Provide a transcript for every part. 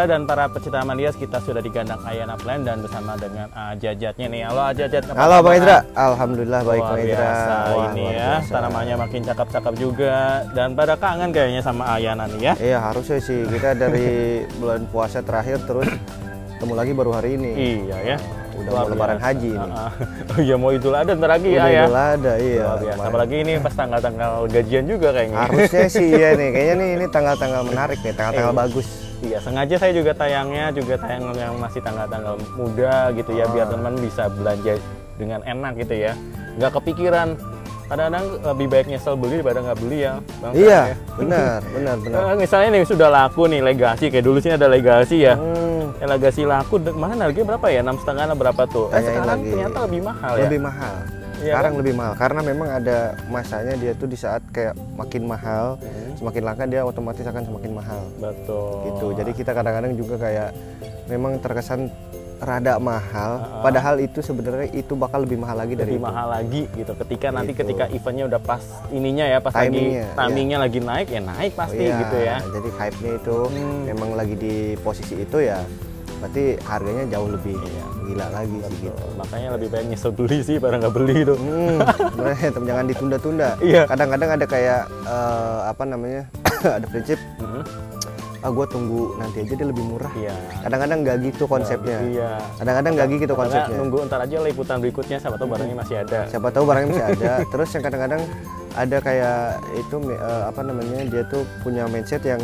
pemirsa dan para pecinta Amalias kita sudah di Gandang Ayana Plan dan bersama dengan ah, jajatnya nih. Halo Ajajat. Halo Bang Indra. Alhamdulillah baik Bang Indra. ini ya, tanamannya makin cakep-cakep juga dan pada kangen kayaknya sama Ayana nih ya. Iya, harusnya sih kita dari bulan puasa terakhir terus ketemu lagi baru hari ini. Iya ya. Udah Luar mau lebaran haji ini. Ah, ah. Oh iya mau Idul Adha ntar lagi ya, Udah ya. Idul Adha iya. Apalagi ini pas tanggal-tanggal gajian juga kayaknya. Harusnya sih iya nih. Kayaknya nih ini tanggal-tanggal menarik nih, tanggal-tanggal iya. bagus. Iya, sengaja saya juga tayangnya juga tayang yang masih tanggal-tanggal muda gitu ya, oh. biar ah. teman bisa belanja dengan enak gitu ya. Nggak kepikiran. Kadang-kadang eh, lebih baik nyesel beli daripada nggak beli ya. Bang, iya, ya. benar, benar, benar. Nah, misalnya nih sudah laku nih legasi, kayak dulu sih ada legasi ya. Hmm. Eh, legasi laku, mana harganya berapa ya? Enam setengah berapa tuh? Tanyain eh, sekarang lagi. ternyata lebih mahal lebih ya. Lebih mahal Iya sekarang kan? lebih mahal karena memang ada masanya dia tuh di saat kayak makin mahal, hmm. semakin langka dia otomatis akan semakin mahal. Betul. Gitu. Jadi kita kadang-kadang juga kayak memang terkesan rada mahal, uh, padahal itu sebenarnya itu bakal lebih mahal lagi dari lebih itu. mahal lagi gitu. Ketika gitu. nanti ketika eventnya udah pas ininya ya, pas timingnya, lagi timingnya ya. lagi naik ya naik pasti oh iya. gitu ya. Jadi hype-nya itu hmm. memang lagi di posisi itu ya berarti harganya jauh lebih iya. gila lagi Betul. sih gitu makanya lebih baik nyesel beli sih pada nggak beli itu hmm, jangan ditunda-tunda iya. kadang-kadang ada kayak uh, apa namanya ada prinsip mm -hmm ah gue tunggu nanti aja dia lebih murah. Iya. Kadang-kadang nggak gitu konsepnya. Gitu, iya. Kadang-kadang nggak gitu konsepnya. Nunggu ntar aja liputan berikutnya siapa tahu barangnya masih ada. Siapa tahu barangnya masih ada. Terus yang kadang-kadang ada kayak itu uh, apa namanya dia tuh punya mindset yang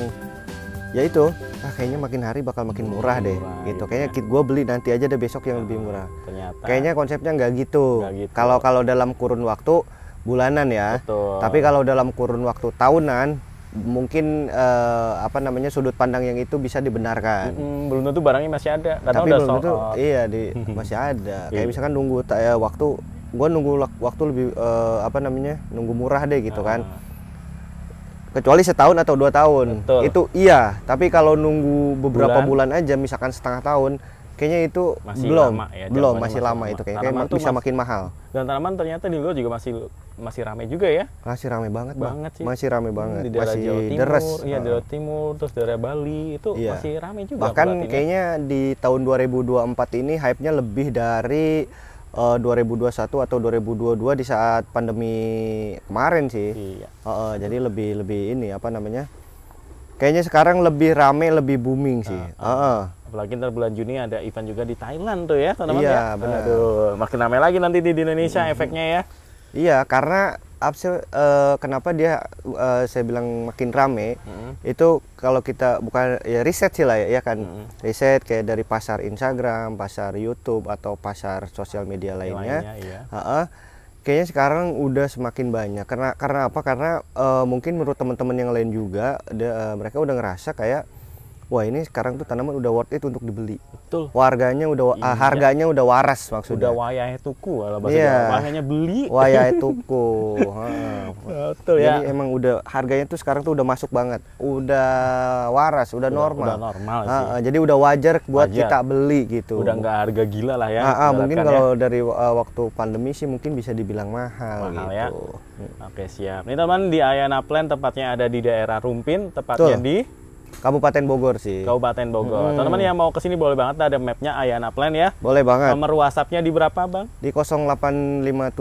ya itu ah, kayaknya makin hari bakal makin murah, deh murah deh gitu ya. kayaknya gue beli nanti aja deh besok yang nah, lebih murah ternyata kayaknya konsepnya nggak gitu, gitu. kalau gitu. kalau dalam kurun waktu bulanan ya Betul. tapi kalau dalam kurun waktu tahunan mungkin uh, apa namanya sudut pandang yang itu bisa dibenarkan. Mm, belum tentu barangnya masih ada. Karena Tapi belum tentu iya di masih ada. Kayak iya. misalkan nunggu ya, waktu gue nunggu waktu lebih uh, apa namanya nunggu murah deh gitu uh. kan kecuali setahun atau dua tahun Betul. itu iya tapi kalau nunggu beberapa bulan, bulan aja misalkan setengah tahun kayaknya itu masih belum lama ya, belum masih, masih lama, lama itu kayaknya kayak bisa makin mahal dan tanaman ternyata di luar juga masih masih ramai juga ya masih ramai banget banget sih masih ramai banget di daerah masih Jawa Timur deres. iya daerah Timur terus daerah Bali itu iya. masih ramai juga bahkan kayaknya di tahun 2024 ini hype-nya lebih dari Eh, uh, 2021 atau 2022 di saat pandemi kemarin sih. Iya. Uh, uh, jadi lebih lebih ini apa namanya? Kayaknya sekarang lebih rame, lebih booming sih. Uh, uh. Uh, Apalagi ntar bulan Juni ada event juga di Thailand tuh ya, teman-teman iya, ya. Benar. Aduh, makin ramai lagi nanti di, di Indonesia hmm. efeknya ya. Iya, karena upsell uh, eh, kenapa dia uh, saya bilang makin rame hmm itu kalau kita bukan ya riset sih lah ya, ya kan hmm riset kayak dari pasar Instagram, pasar YouTube atau pasar sosial media lainnya. lainnya iya. uh-uh. Kayaknya sekarang udah semakin banyak karena karena apa? Karena uh, mungkin menurut teman-teman yang lain juga de, uh, mereka udah ngerasa kayak wah ini sekarang tuh tanaman udah worth it untuk dibeli. Betul. Warganya udah uh, harganya udah waras maksudnya. Udah wayah tuku kalau bahasa yeah. bahasanya beli. Wayah tuku. Betul ya. Jadi emang udah harganya tuh sekarang tuh udah masuk banget. Udah waras, udah, udah normal. Udah normal sih. Uh, uh, jadi udah wajar buat wajar. kita beli gitu. Udah nggak harga gila lah ya. Uh, uh, mungkin ya. kalau ya. dari uh, waktu pandemi sih mungkin bisa dibilang mahal, mahal ya. gitu. Ya? Oke, siap. Ini teman di Ayana Plan tempatnya ada di daerah Rumpin, tepatnya Tuh. di Kabupaten Bogor sih. Kabupaten Bogor. Hmm. Teman-teman yang mau kesini boleh banget ada mapnya Ayana Plan ya. Boleh banget. Nomor WhatsAppnya di berapa bang? Di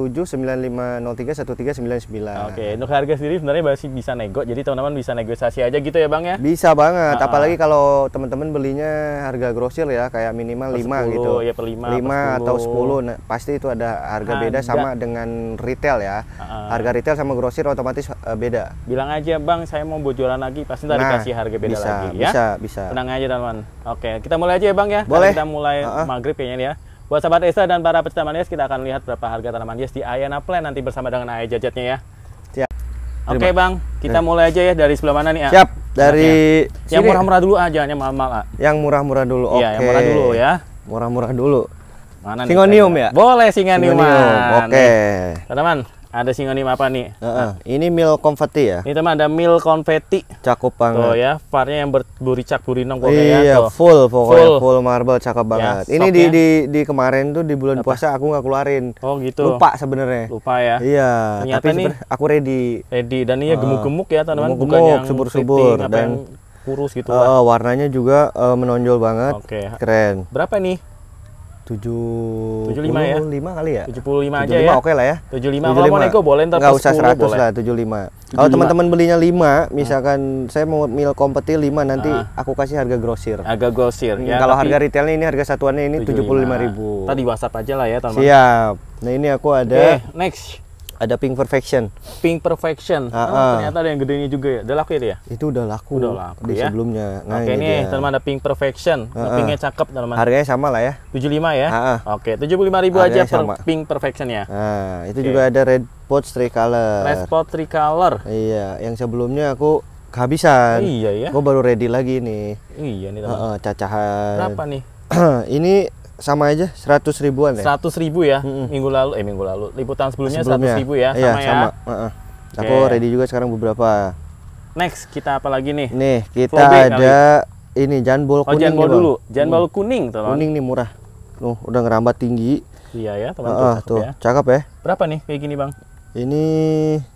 085795031399. Oke, untuk harga sendiri sebenarnya masih bisa nego. Jadi teman-teman bisa negosiasi aja gitu ya bang ya? Bisa banget. Uh-uh. Apalagi kalau teman-teman belinya harga grosir ya, kayak minimal per 5 10, gitu. Ya per 5, 5 per 10. atau 10. Nah, pasti itu ada harga ada. beda sama dengan retail ya. uh Harga retail sama grosir otomatis uh, beda. Bilang aja bang, saya mau buat jualan lagi. Pasti nah, kasih harga beda bisa, lagi ya. Bisa, bisa. Tenang aja teman. Oke, kita mulai aja ya Bang ya. Boleh. kita mulai uh -uh. maghrib kayaknya ya. Buat sahabat Esa dan para pecinta manis, kita akan lihat berapa harga tanaman hias di Ayana Plan nanti bersama dengan Ayah Jajatnya ya. Siap. Oke okay, Bang, kita Terima. mulai aja ya dari sebelah mana nih? ya. Siap, dari ya. yang murah-murah dulu aja, yang mahal-mahal. Yang murah-murah dulu, oke. Okay. Iya, yang murah dulu ya. Murah-murah dulu. Mana Singonium nih, ya? Boleh Singonium. Singonium. Oke. Okay. Teman, ada singa sinonim apa nih? Uh -uh. Nah. Ini mil konfeti ya. Ini teman ada mil konfeti. Cakep banget. Tuh ya, varnya yang cak burinong pokoknya. Iya, tuh. full pokoknya full. full marble cakep ya, banget. Ya, ini di, di di kemarin tuh di bulan apa? puasa aku nggak keluarin. Oh gitu. Lupa sebenarnya. Lupa ya. Iya. Ternyata tapi nih aku ready. Ready dan ini uh, gemuk-gemuk ya teman-teman. Gemuk, -gemuk subur-subur dan kurus gitu. Uh, warnanya juga uh, menonjol banget. Oke. Okay. Keren. Berapa nih? Ya? tujuh puluh lima kali ya tujuh puluh lima aja 75 ya oke okay lah ya tujuh lima kalau mau nego boleh ntar nggak usah seratus lah tujuh lima kalau teman-teman belinya lima misalkan hmm. saya mau mil kompeti lima nanti ah. aku kasih harga grosir harga grosir hmm, ya, kalau harga retailnya ini harga satuannya ini tujuh puluh lima ribu tadi whatsapp aja lah ya teman siap nah ini aku ada okay, next ada Pink Perfection. Pink Perfection. Uh, uh. Oh, ternyata ada yang gedenya juga ya. Udah laku ya, ya Itu udah laku. Udah laku di ya. sebelumnya. Nah, Oke, ini dia. teman ada Pink Perfection. Uh, uh. Pinknya cakep, teman. Harganya sama lah ya. 75 ya. Uh, uh. Oke, 75 ribu Harganya aja sama. per Pink Perfection ya. Uh, itu okay. juga ada Red Pot Tricolor. Red Pot Tricolor. Iya, yang sebelumnya aku kehabisan. Iya ya. Gue baru ready lagi nih. Iya nih, teman. Uh, uh, cacahan. Berapa nih? ini sama aja seratus ribuan ya seratus ribu ya mm -mm. minggu lalu eh minggu lalu liputan sebelumnya, sebelumnya. ribu ya iya, sama, ya sama. Uh -uh. Okay. aku ready juga sekarang beberapa next kita apa lagi nih nih kita ada kali. ini janbol oh, kuning janbol dulu janbol hmm. kuning teman kuning nih murah tuh udah ngerambat tinggi iya ya teman uh -uh, tuh ya. cakep ya berapa nih kayak gini bang ini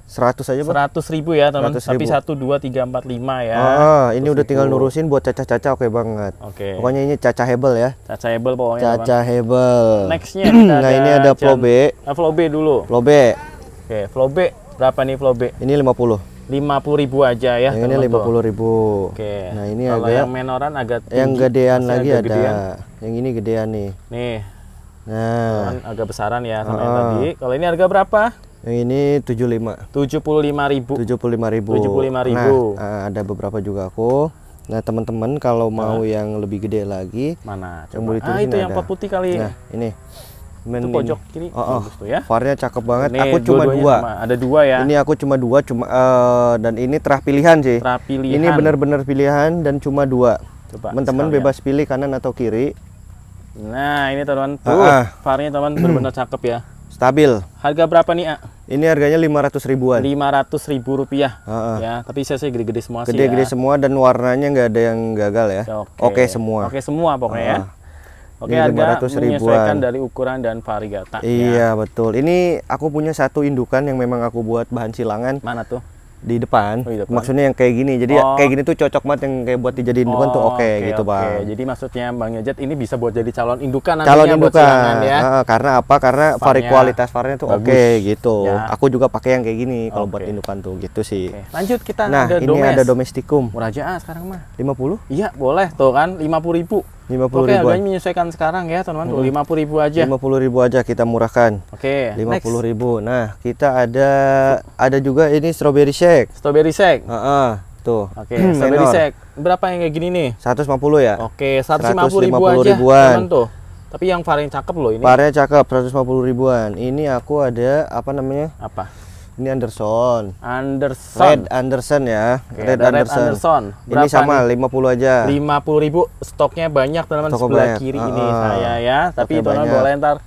100 aja Pak. 100 ribu ya teman. 100 Tapi 1, 2, 3, 4, 5 ya. Ah, ini udah tinggal nurusin buat caca-caca oke banget. Oke. Okay. Pokoknya ini caca hebel ya. Caca hebel pokoknya Cacah teman. hebel. Nextnya kita Nah ada ini ada flobe. Nah, flobe dulu. Flobe. Oke, okay, flobe berapa nih flobe? Ini 50 50 ribu aja ya. Yang ini 50 ribu. Oke. Okay. Nah ini Kalau agak yang menoran agak tinggi, yang gedean lagi ada. Gedean. Yang ini gedean nih. Nih. Nah. Kan agak besaran ya sama uh -uh. yang ah. tadi. Kalau ini harga berapa? Yang ini 75. lima ribu. 75 ribu. 75 ribu. Nah, eh, ada beberapa juga aku. Nah, teman-teman kalau mau nah. yang lebih gede lagi, mana? Coba. itu ah, itu yang ada. putih kali. Nah, ini. Men itu pojok kiri. Oh, oh. tuh ya. Varnya cakep banget. Ini aku cuma dua. Sama. Ada dua ya. Ini aku cuma dua, cuma uh, dan ini terah pilihan sih. Terah pilihan. Ini benar-benar pilihan dan cuma dua. Teman-teman ya. bebas pilih kanan atau kiri. Nah, ini teman-teman. Tuh, ah. varnya ah. teman benar-benar cakep ya. Stabil. Harga berapa nih, A? Ini harganya 500 ribuan. 500 ribu rupiah. Uh -uh. Ya, tapi saya sih gede-gede semua gede -gede gede ya. semua dan warnanya nggak ada yang gagal ya. Oke okay. okay semua. Oke okay semua pokoknya uh ya. ah, -huh. Oke, Jadi harga menyesuaikan ribuan. dari ukuran dan varigata. Iya, ya. betul. Ini aku punya satu indukan yang memang aku buat bahan silangan. Mana tuh? di depan. Oh, depan. Maksudnya yang kayak gini. Jadi ya, oh. kayak gini tuh cocok banget yang kayak buat dijadiin oh, tuh oke okay, okay, gitu, okay. Bang. Jadi maksudnya Bang Yajat ini bisa buat jadi calon indukan calon indukan. ya. Uh, karena apa? Karena vari kualitas varinya tuh oke okay, gitu. Ya. Aku juga pakai yang kayak gini kalau okay. buat indukan tuh gitu sih. Okay. Lanjut kita nah, ada ini domes. ada domestikum. Murah aja ah, sekarang mah. 50? Iya, boleh tuh kan 50 ribu 50 Oke, ribuan. menyesuaikan sekarang ya, teman-teman. Hmm. Tuh 50 ribu aja. 50 ribu aja kita murahkan. Oke. Okay, 50 next. ribu. Nah, kita ada ada juga ini strawberry shake. Strawberry shake. Ah Uh -uh. Tuh. Oke, okay, strawberry shake. Berapa yang kayak gini nih? 150 ya? Oke, okay, 150, 150 ribu aja. Ribuan. Teman tuh. Tapi yang varian cakep loh ini. Varian cakep 150 ribuan. Ini aku ada apa namanya? Apa? Ini Anderson. Anderson. Red Anderson ya. Oke, Red, Red Anderson. Anderson. ini sama nih? 50 aja. 50 ribu. Stoknya banyak teman-teman sebelah banyak. kiri ah, ini ah. saya ya. Tapi teman-teman boleh ntar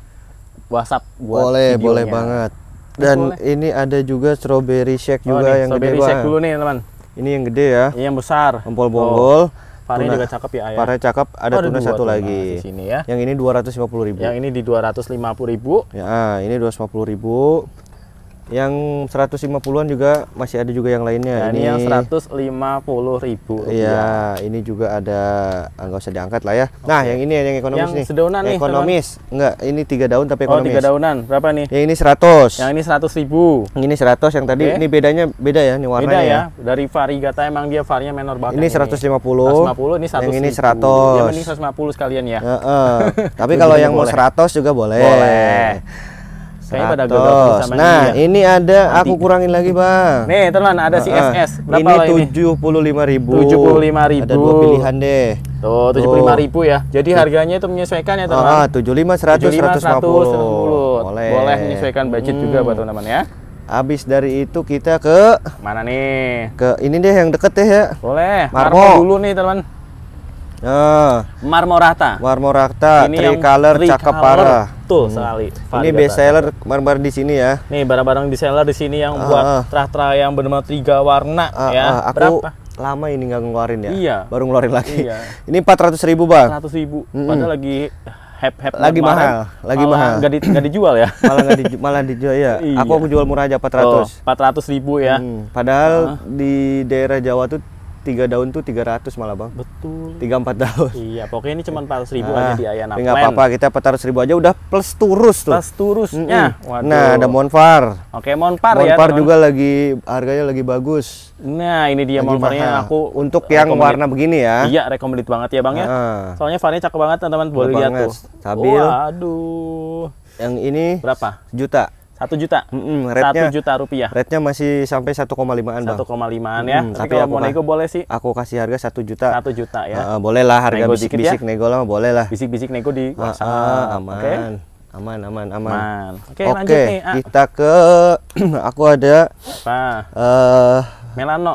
WhatsApp buat Boleh, videonya. boleh banget. Dan boleh. ini ada juga strawberry shake oh, juga nih, yang strawberry gede shake dulu nih, teman. Ini yang gede ya. Ini yang besar. Empol oh, bonggol. Oh. Parenya juga cakep ya, ya. cakep, ada, oh, ada tuna satu tuna lagi. Di sini ya. Yang ini 250.000. Yang ini di 250.000. Ya, ini 250.000 yang 150-an juga masih ada juga yang lainnya. Nah, ini, ini yang 150 ribu. Iya, ini juga ada ah, nggak usah diangkat lah ya. Okay. Nah, yang ini yang ekonomis yang nih. Sedaunan nih. Ekonomis. Teman. Enggak, ini tiga daun tapi oh, ekonomis. Oh, tiga daunan. Berapa nih? Yang ini 100. Yang ini 100 ribu. Yang ini 100 yang tadi okay. ini bedanya beda ya ini warnanya. Beda ya. ya. Dari varigata emang dia varinya menor banget. Ini 150. ini. 150 ini 100. Yang ini 100. Yang ini 150 sekalian ya. E -e. tapi kalau yang mau 100 juga boleh. Boleh. Kayaknya pada sama Nah, ya. ini ada aku kurangin lagi, Bang. Nih, teman, ada si uh, SS. Berapa ini lima ribu. ribu. Ada dua pilihan deh. Tuh, tujuh puluh lima ribu ya. Jadi harganya itu menyesuaikan ya, teman. tujuh lima seratus seratus lima Boleh. Boleh menyesuaikan budget hmm. juga buat teman-teman ya. abis dari itu kita ke mana nih? Ke ini deh yang deket deh ya. Boleh. Marmo, Marmo dulu nih, teman. Ya. Marmorata. Marmorata, ini tri cakep parah. Tuh hmm. sekali. Ini best seller barang-barang di sini ya. Nih barang-barang di seller di sini yang uh, buat ah. tra-tra yang benar-benar tiga warna uh, ya. Uh, aku Berapa? lama ini nggak ngeluarin ya. Iya. Baru ngeluarin lagi. Iya. Ini 400 ribu bang. 400 ribu. Mm -hmm. Padahal lagi hep hep lagi mahal, lagi mahal. Gak, di, gak dijual ya? malah gak di, malah dijual ya. Iya. Aku aku jual murah aja 400. Tuh, 400 ribu ya. Hmm, padahal uh. di daerah Jawa tuh tiga daun tuh tiga ratus malah bang betul tiga empat daun iya pokoknya ini cuma ratus ribu nah, aja di Ayana nggak apa-apa kita empat ratus ribu aja udah plus turus tuh plus turusnya mm -hmm. Waduh. nah ada monfar oke monfar, monfar ya monfar juga lagi harganya lagi bagus nah ini dia monfarnya aku untuk yang warna begini ya iya recommended banget ya bang ya nah. soalnya varnya cakep banget teman-teman boleh lihat tuh stabil waduh yang ini berapa juta satu juta mm -mm, juta rupiah rate-nya masih sampai 1,5an bang 1,5an ya tapi, tapi kalau mau nego boleh sih aku kasih harga satu juta satu juta ya uh, boleh lah harga bisik-bisik nego, ya. bisik, nego lah boleh lah bisik-bisik nego di uh, uh, aman okay? aman aman aman, aman. oke okay, okay, lanjut nih ah. kita ke aku ada apa uh, Melano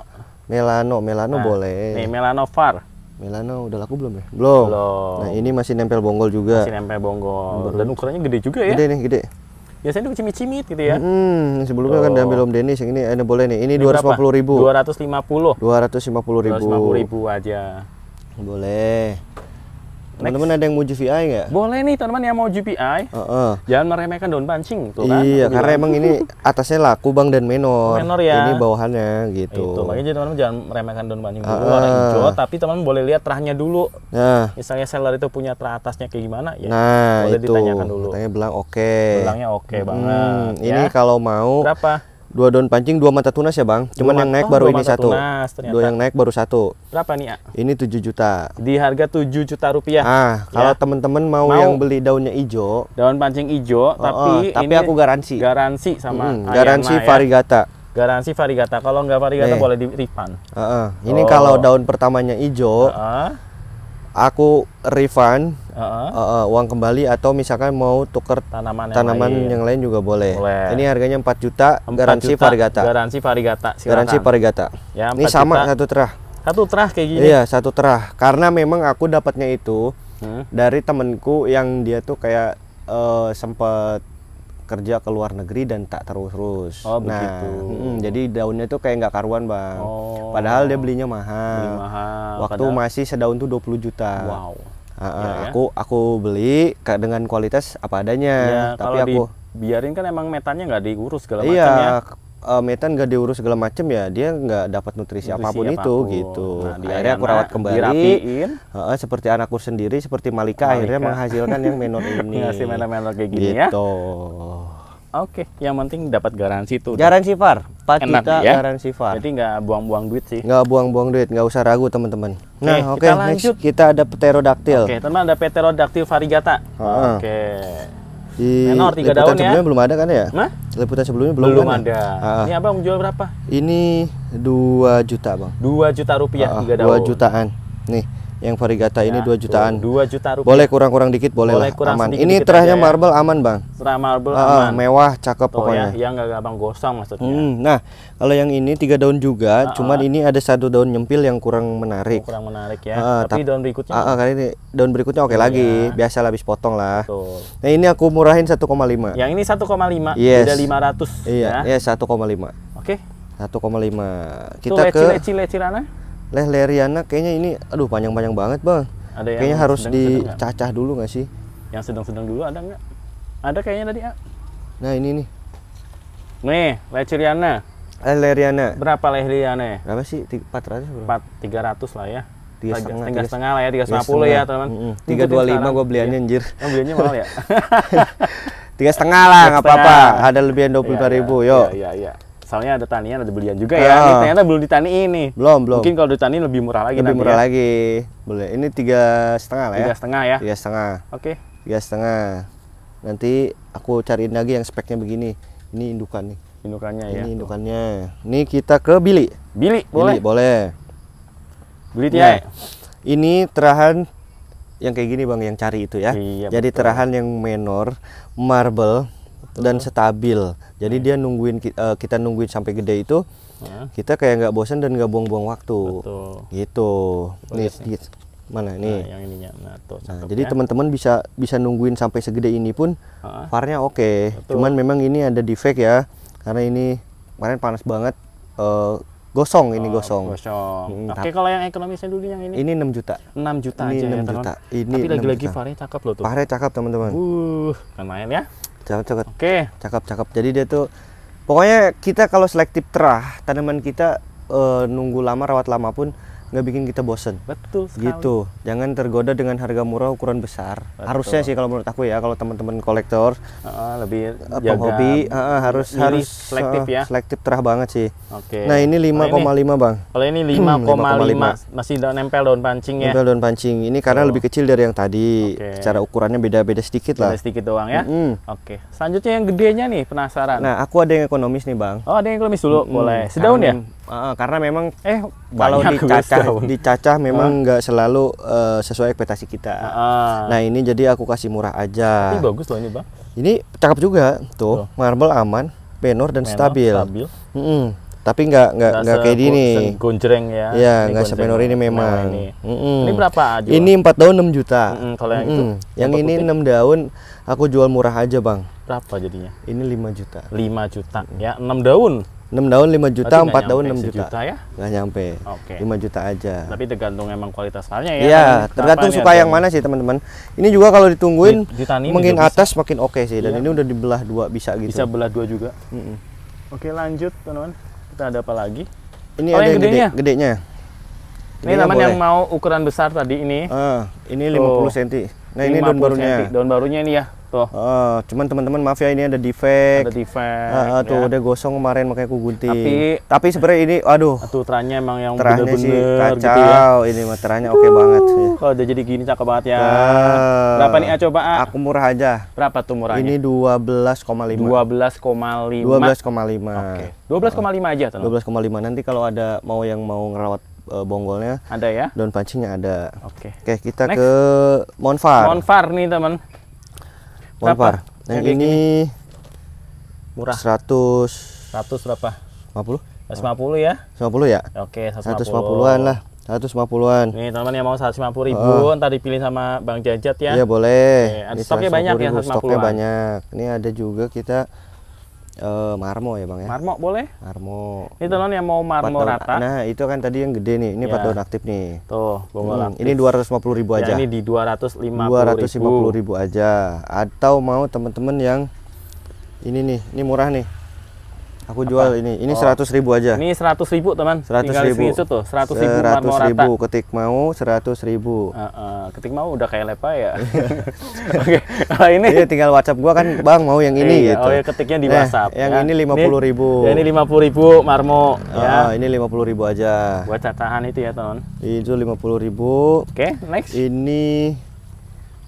Melano Melano nah, boleh nih Melano Far Milano udah laku belum ya? Belum. belum. Nah, ini masih nempel bonggol juga. Masih nempel bonggol. Dan ukurannya gede juga ya? Gede nih, gede biasanya itu cimit-cimit gitu ya. Hmm, sebelumnya kan oh. kan diambil Om Denis yang ini ini eh, boleh nih. Ini dua ratus lima puluh ribu. Dua ratus lima puluh. ribu. Dua ratus lima puluh ribu aja. Boleh. Teman-teman ada yang mau GVI nggak? Boleh nih teman-teman yang mau GVI. Uh -uh. Jangan meremehkan daun pancing tuh kan. Iya, karena emang ini atasnya laku Bang dan menor. Menor ya. Ini bawahannya gitu. Itu. Makanya teman-teman jangan meremehkan daun pancing dulu uh -uh. warna hijau, tapi teman-teman boleh lihat terahnya dulu. Nah. Misalnya seller itu punya terah atasnya kayak gimana ya. Nah, boleh itu. ditanyakan dulu. tanya bilang oke. Okay. Belangnya oke okay hmm, banget. Ini ya. kalau mau Berapa? Dua daun pancing, dua mata tunas ya bang. Cuman dua yang naik oh, baru ini satu. Tunas, dua yang naik baru satu. Berapa nih? Ya? Ini 7 juta. Di harga 7 juta rupiah. Ah, kalau ya. temen teman mau, mau yang beli daunnya hijau. Daun pancing hijau, oh, oh, tapi oh, tapi ini aku garansi. Garansi sama. Hmm, garansi varigata. Ya. Garansi varigata. Kalau nggak varigata Nih. boleh di refund. Uh -uh. Ini oh. kalau daun pertamanya hijau. Uh -uh aku refund uh -huh. uh, uang kembali atau misalkan mau tuker tanaman, yang, lain. yang lain juga boleh. boleh. Ini harganya 4 juta 4 garansi juta, varigata. Garansi varigata. Silakan. Garansi varigata. Ya, Ini sama satu terah. Satu terah kayak gini. Iya, satu terah. Karena memang aku dapatnya itu hmm. dari temenku yang dia tuh kayak uh, sempet kerja ke luar negeri dan tak terus-terus. Oh, nah, begitu. Mm, jadi daunnya itu kayak nggak karuan, Bang. Oh. Padahal dia belinya mahal. Beli mahal. Waktu padahal... masih sedaun tuh 20 juta. Wow. Uh, ya, ya. aku aku beli dengan kualitas apa adanya. Ya, tapi aku biarin kan emang metannya nggak diurus segala iya, macam iya, ya uh, metan gak diurus segala macem ya dia nggak dapat nutrisi, nutrisi apapun, apapun itu gitu nah, akhirnya aku rawat kembali Uh, seperti anakku sendiri seperti Malika, Malika. akhirnya menghasilkan yang menor ini ngasih menor-menor kayak gini ya. gitu. ya Oke, okay. yang penting dapat garansi tuh. Garansi far, Pak kita ya? garansi far. Jadi nggak buang-buang duit sih. Nggak buang-buang duit, nggak usah ragu teman-teman. Nah, oke, okay, okay, kita lanjut. Next, kita ada pterodactyl. Oke, okay, teman ada pterodactyl varigata. Oke. Okay di Menor, tiga liputan daun ya? sebelumnya ya? belum ada kan ya? Hah? Liputan sebelumnya belum, belum kan ya? ada. Ya? Uh, ini abang jual berapa? Ini 2 juta bang. 2 juta rupiah uh, tiga daun. 2 jutaan. Nih yang varigata ya, ini 2 jutaan. 2 juta rupiah. Boleh kurang-kurang dikit, boleh, boleh lah. Kurang aman. Ini terahnya ya. marble aman, Bang. Terah marble uh, aman. Mewah, cakep tuh, ya, pokoknya. Ya, yang nggak gampang gosong maksudnya. Hmm, nah, kalau yang ini tiga daun juga, uh, cuman uh. ini ada satu daun nyempil yang kurang menarik. kurang menarik ya. Uh, tapi daun berikutnya. Uh, uh, kali ini daun berikutnya oke okay iya. lagi. lagi. Biasa habis potong lah. Betul. Nah, ini aku murahin 1,5. Yang ini 1,5, yes. lima. 500 iya, ya. Iya, 1,5. Oke. Okay. 1,5. Kita Tuh, ke Cile Cile Cirana leh-leriana kayaknya ini aduh panjang-panjang banget bang ada yang kayaknya harus dicacah dulu nggak sih yang sedang-sedang dulu ada nggak ada kayaknya tadi ya nah ini nih nih leh-leriana berapa leh-leriana berapa sih 400 berapa 300 lah ya tiga setengah tiga setengah lah ya tiga setengah puluh ya teman tiga dua lima gue beliannya iya. anjir yang oh, beliannya mahal ya tiga setengah lah nggak apa-apa ada lebihan dua puluh iya, iya. ribu yuk iya iya misalnya ada tanian ada belian juga ya. Ini ah. ternyata belum ditani ini. Belum, belum. Mungkin kalau ditani lebih murah lagi lebih nanti. murah ya. lagi. Boleh. Ini tiga setengah lah ya. Tiga setengah ya. Tiga setengah. Oke. Okay. Tiga setengah. Nanti aku cariin lagi yang speknya begini. Ini indukan nih. Indukannya ini ya. Ini indukannya. Ini kita ke Bili. Bili, boleh. Bili, boleh. Bili ya ini terahan yang kayak gini bang yang cari itu ya. Iya, Jadi betul. terahan yang menor, marble dan stabil jadi hmm. dia nungguin uh, kita nungguin sampai gede itu, hmm. kita kayak nggak bosan dan nggak buang-buang waktu. Betul. Gitu. Nih, nih, mana nih? Nah, yang ininya. Nah, tuh, nah, jadi ya. teman-teman bisa bisa nungguin sampai segede ini pun hmm. farnya oke. Okay. Cuman memang ini ada defect ya, karena ini kemarin panas banget. Uh, gosong ini oh, gosong. Gosong. Hmm, Oke, kalau yang ekonomisnya dulu yang ini. Ini 6 juta. 6 juta ini aja 6 ya, juta. Teman. Ini Tapi lagi-lagi Fare cakep loh tuh. Fare cakep, teman-teman. Uh, main ya cakep cakep oke okay. cakep cakep jadi dia tuh pokoknya kita kalau selektif terah tanaman kita uh, nunggu lama rawat lama pun nggak bikin kita bosen. Betul sekali. Gitu. Jangan tergoda dengan harga murah ukuran besar. Betul. Harusnya sih kalau menurut aku ya kalau teman-teman kolektor uh, lebih uh, penghobi uh, harus harus selektif uh, ya. Selektif terah banget sih. Oke. Okay. Nah, ini 5,5 Bang. Kalau ini 5,5 hmm, masih nempel daun pancing ya. Nempel daun pancing. Ini karena oh. lebih kecil dari yang tadi. Okay. Secara ukurannya beda-beda sedikit lah. sedikit doang ya. Mm -hmm. Oke. Okay. Selanjutnya yang gedenya nih penasaran. Nah, aku ada yang ekonomis nih, Bang. Oh, ada yang ekonomis dulu. Mm -hmm. Boleh. Hmm. Sedaun ya? Uh, karena memang eh kalau dicacah dicacah dicacah memang ah. nggak selalu uh, sesuai ekspektasi kita. uh. Nah ini jadi aku kasih murah aja. Ini bagus loh ini bang. Ini cakep juga tuh, tuh. marble aman, penor dan Menor, stabil. stabil. Mm -mm. Tapi nggak nggak nggak kayak gini. Gonjreng ya. Iya nggak sepenor ini ya. memang. Nah, ini. Mm -mm. ini berapa? Jual? Ini empat daun enam juta. Mm -mm. Kalau yang mm -mm. itu. Yang ini enam daun aku jual murah aja bang. Berapa jadinya? Ini lima juta. Lima juta ya enam daun. 6 daun 5 juta, Berarti 4 tahun 6 juta. juta ya? Gak nyampe. Okay. 5 juta aja. Tapi tergantung emang kualitas harnya ya. Iya, kan tergantung suka yang mana sih teman-teman. Ini juga kalau ditungguin Di, makin atas bisa. makin oke okay sih dan iya. ini udah dibelah dua bisa gitu. Bisa belah dua juga. Mm -mm. Oke, lanjut teman-teman. Kita ada apa lagi? Ini oh, ada yang gedenya. Gede, gedenya. Ini teman yang mau ukuran besar tadi ini. Uh, ini 50 oh. cm. Nah, ini, daun barunya. Daun barunya ini ya. Tuh. Uh, cuman teman-teman maaf ya ini ada defect. Ada defect. Uh, uh, tuh ya. udah gosong kemarin makanya aku gunting. Tapi tapi sebenarnya ini aduh. Tuh terahnya emang yang terahnya bener -bener sih kacau gitu ya. ini mah oke okay banget ya. Kalau udah jadi gini cakep banget ya. Uh, Berapa nih coba A? Aku murah aja. Berapa tuh murahnya? Ini koma lima. dua belas koma lima aja dua belas koma lima. nanti kalau ada mau yang mau ngerawat eh, bonggolnya ada ya daun pancingnya ada oke okay. oke kita Next. ke monfar monfar nih teman Monpar. Yang, yang ini murah. 100 100 berapa? 50. 150 ya? 50 ya? Oke, 150. 150-an lah. 150-an. Nih, teman-teman yang mau 150 ribu, oh. ntar dipilih sama Bang Jajat ya. Iya, boleh. Oke, ada stoknya banyak ya 150 Stoknya banyak. Ini ada juga kita uh, marmo ya bang ya marmo boleh marmo ini telon yang mau marmo rata nah itu kan tadi yang gede nih ini ya. patron aktif nih tuh ini hmm, aktif ini puluh ribu ya, aja ya, ini di ratus lima ribu. ribu aja atau mau temen temen yang ini nih ini murah nih Aku jual ini. Ini oh. seratus oh. ribu aja. Ini seratus ribu teman. Seratus ribu. Itu tuh seratus ribu. Seratus ribu. Ketik mau seratus ribu. Uh, uh, ketik mau udah kayak lepa ya. Oke. ini. Iya tinggal WhatsApp gua kan bang mau yang ini iya, gitu. Oh ya ketiknya di nah, WhatsApp. Yang ya. ini lima puluh ribu. Ya, ini lima puluh ribu Marmo. Uh, ya. Ini lima puluh ribu aja. Buat catatan itu ya teman. Itu lima puluh ribu. Oke okay, next. Ini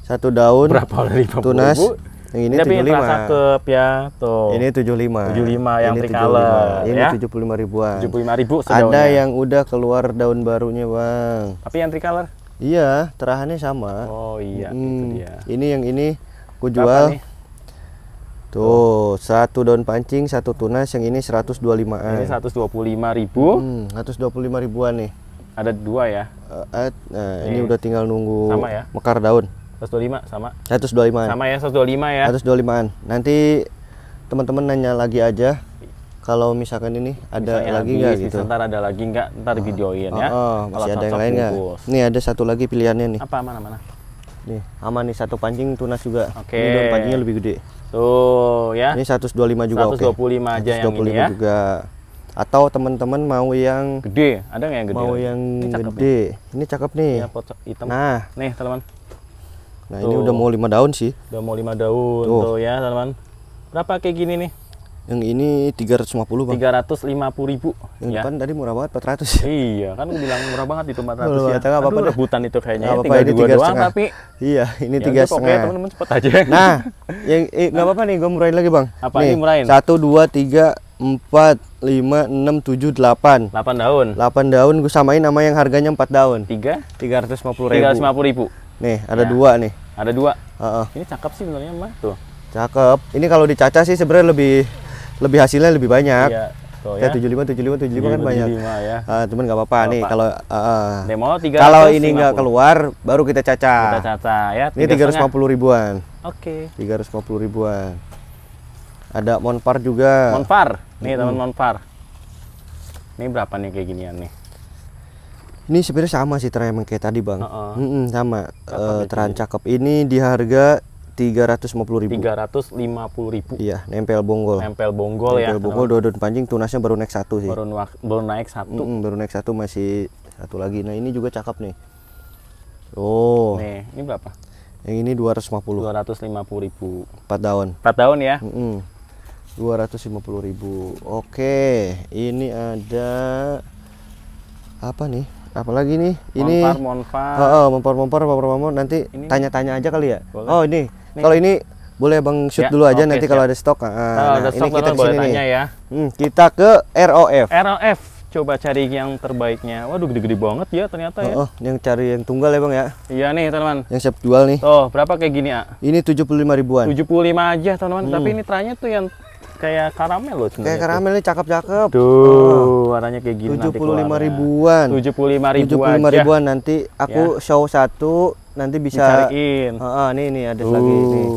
satu daun. Berapa lima puluh ribu? Yang Ini Tapi 75. terasa kep ya, tuh. Ini 75. 75 yang ini tricolor. Ya. 75. Ini ya? 75 ribuan. 75 ribu Ada yang udah keluar daun barunya, Bang. Tapi yang tricolor? Iya, terahannya sama. Oh iya, hmm, itu dia. Ini yang ini ku jual. Nih? Tuh, satu daun pancing, satu tunas, yang ini 125 -an. Ini 125 ribu. Hmm, 125 ribuan nih. Ada dua ya? Uh, uh, nah, ini. ini udah tinggal nunggu Sama ya? mekar daun. 125 sama? 125. Sama ya 125 ya. 125-an. Nanti teman-teman nanya lagi aja kalau misalkan ini ada misalnya lagi nggak gitu. Ntar ada lagi nggak? Ntar oh, ah, videoin oh, ya. Oh, masih ada yang lain nggak? Nih ada satu lagi pilihannya nih. Apa mana-mana? Nih, aman nih satu pancing tunas juga. Oke. Okay. Ini daun pancingnya lebih gede. Tuh ya. Ini 125 juga 125 Okay. aja 125 yang ini ya. juga. Atau teman-teman mau yang gede, ada nggak yang gede? Mau yang ini gede. Nih. Ini cakep nih. Ya, hitam. Nah, nih teman. -teman Nah, tuh. ini udah mau lima daun sih. Udah mau lima daun tuh, tuh ya, teman. teman Berapa kayak gini nih? Yang ini 350, Bang. 350.000. Yang ya. depan tadi murah banget 400. Iya, kan gue bilang murah banget itu 400 Loh, ya. Enggak apa apa Aduh, rebutan itu kayaknya. ya, Apa -apa, tinggal ini doang tapi Iya, ini ya tiga ya, setengah. Oke, teman-teman cepat aja. Nah, yang eh, nah. apa-apa nih, gue murahin lagi, Bang. Apa nih, ini murahin? 1 2 3 4 5 6 7 8. 8 daun. 8 daun gue samain sama yang harganya 4 daun. 3 350.000. 350.000. Nih, ada ya. dua nih. Ada dua. Uh -uh. Ini cakep sih sebenarnya, Mbak. Tuh. Cakep. Ini kalau dicacah sih sebenarnya lebih lebih hasilnya lebih banyak. Iya. Tuh, ya, tujuh lima tujuh lima tujuh lima kan banyak. Ya. Uh, cuman nggak apa-apa nih kalau uh, kalau ini nggak keluar baru kita cacah. Kita cacah ya. ini tiga ratus lima puluh ribuan. Oke. Tiga ratus lima puluh ribuan. Ada monpar juga. Monpar. Nih hmm. teman monpar. Ini berapa nih kayak ginian nih? Ini sebenarnya sama sih ternyata kayak tadi bang. Uh -uh. Mm sama uh, eh, ya, teran cakep ini di harga tiga ratus lima puluh ribu. Tiga ratus lima puluh ribu. Iya, nempel bonggol. Nempel bonggol nempel ya. Nempel bonggol dodon pancing tunasnya baru naik satu sih. Baru, baru naik satu. Mm baru naik satu masih satu lagi. Nah ini juga cakep nih. Oh. Nih, ini berapa? Yang ini dua ratus lima puluh. Dua ratus lima puluh ribu. Empat daun. Empat daun ya. Mm -mm. 250.000. Oke, ini ada apa nih? apalagi nih ini monfar monfar oh, monfar nanti tanya-tanya aja kali ya oh ini kalau ini boleh bang shoot ya, dulu aja nanti kalau ada stok ah, ada nah, stok ini kita boleh tanya ya hmm, kita ke ROF ROF coba cari yang terbaiknya waduh gede-gede banget ya ternyata ya yang cari yang tunggal ya bang ya iya nih teman yang siap jual nih oh berapa kayak gini ah ini tujuh puluh lima ribuan Tujuh puluh lima aja teman-teman hmm. tapi ini ternyata tuh yang kayak karamel loh sebenarnya. Kayak karamel ini cakep-cakep. Tuh, oh. warnanya kayak gini 75 nanti. ribuan. 75 ribuan. 75 aja. ribuan nanti aku ya. show satu nanti bisa cariin. Heeh, uh, uh, nih nih ada uh. lagi nih.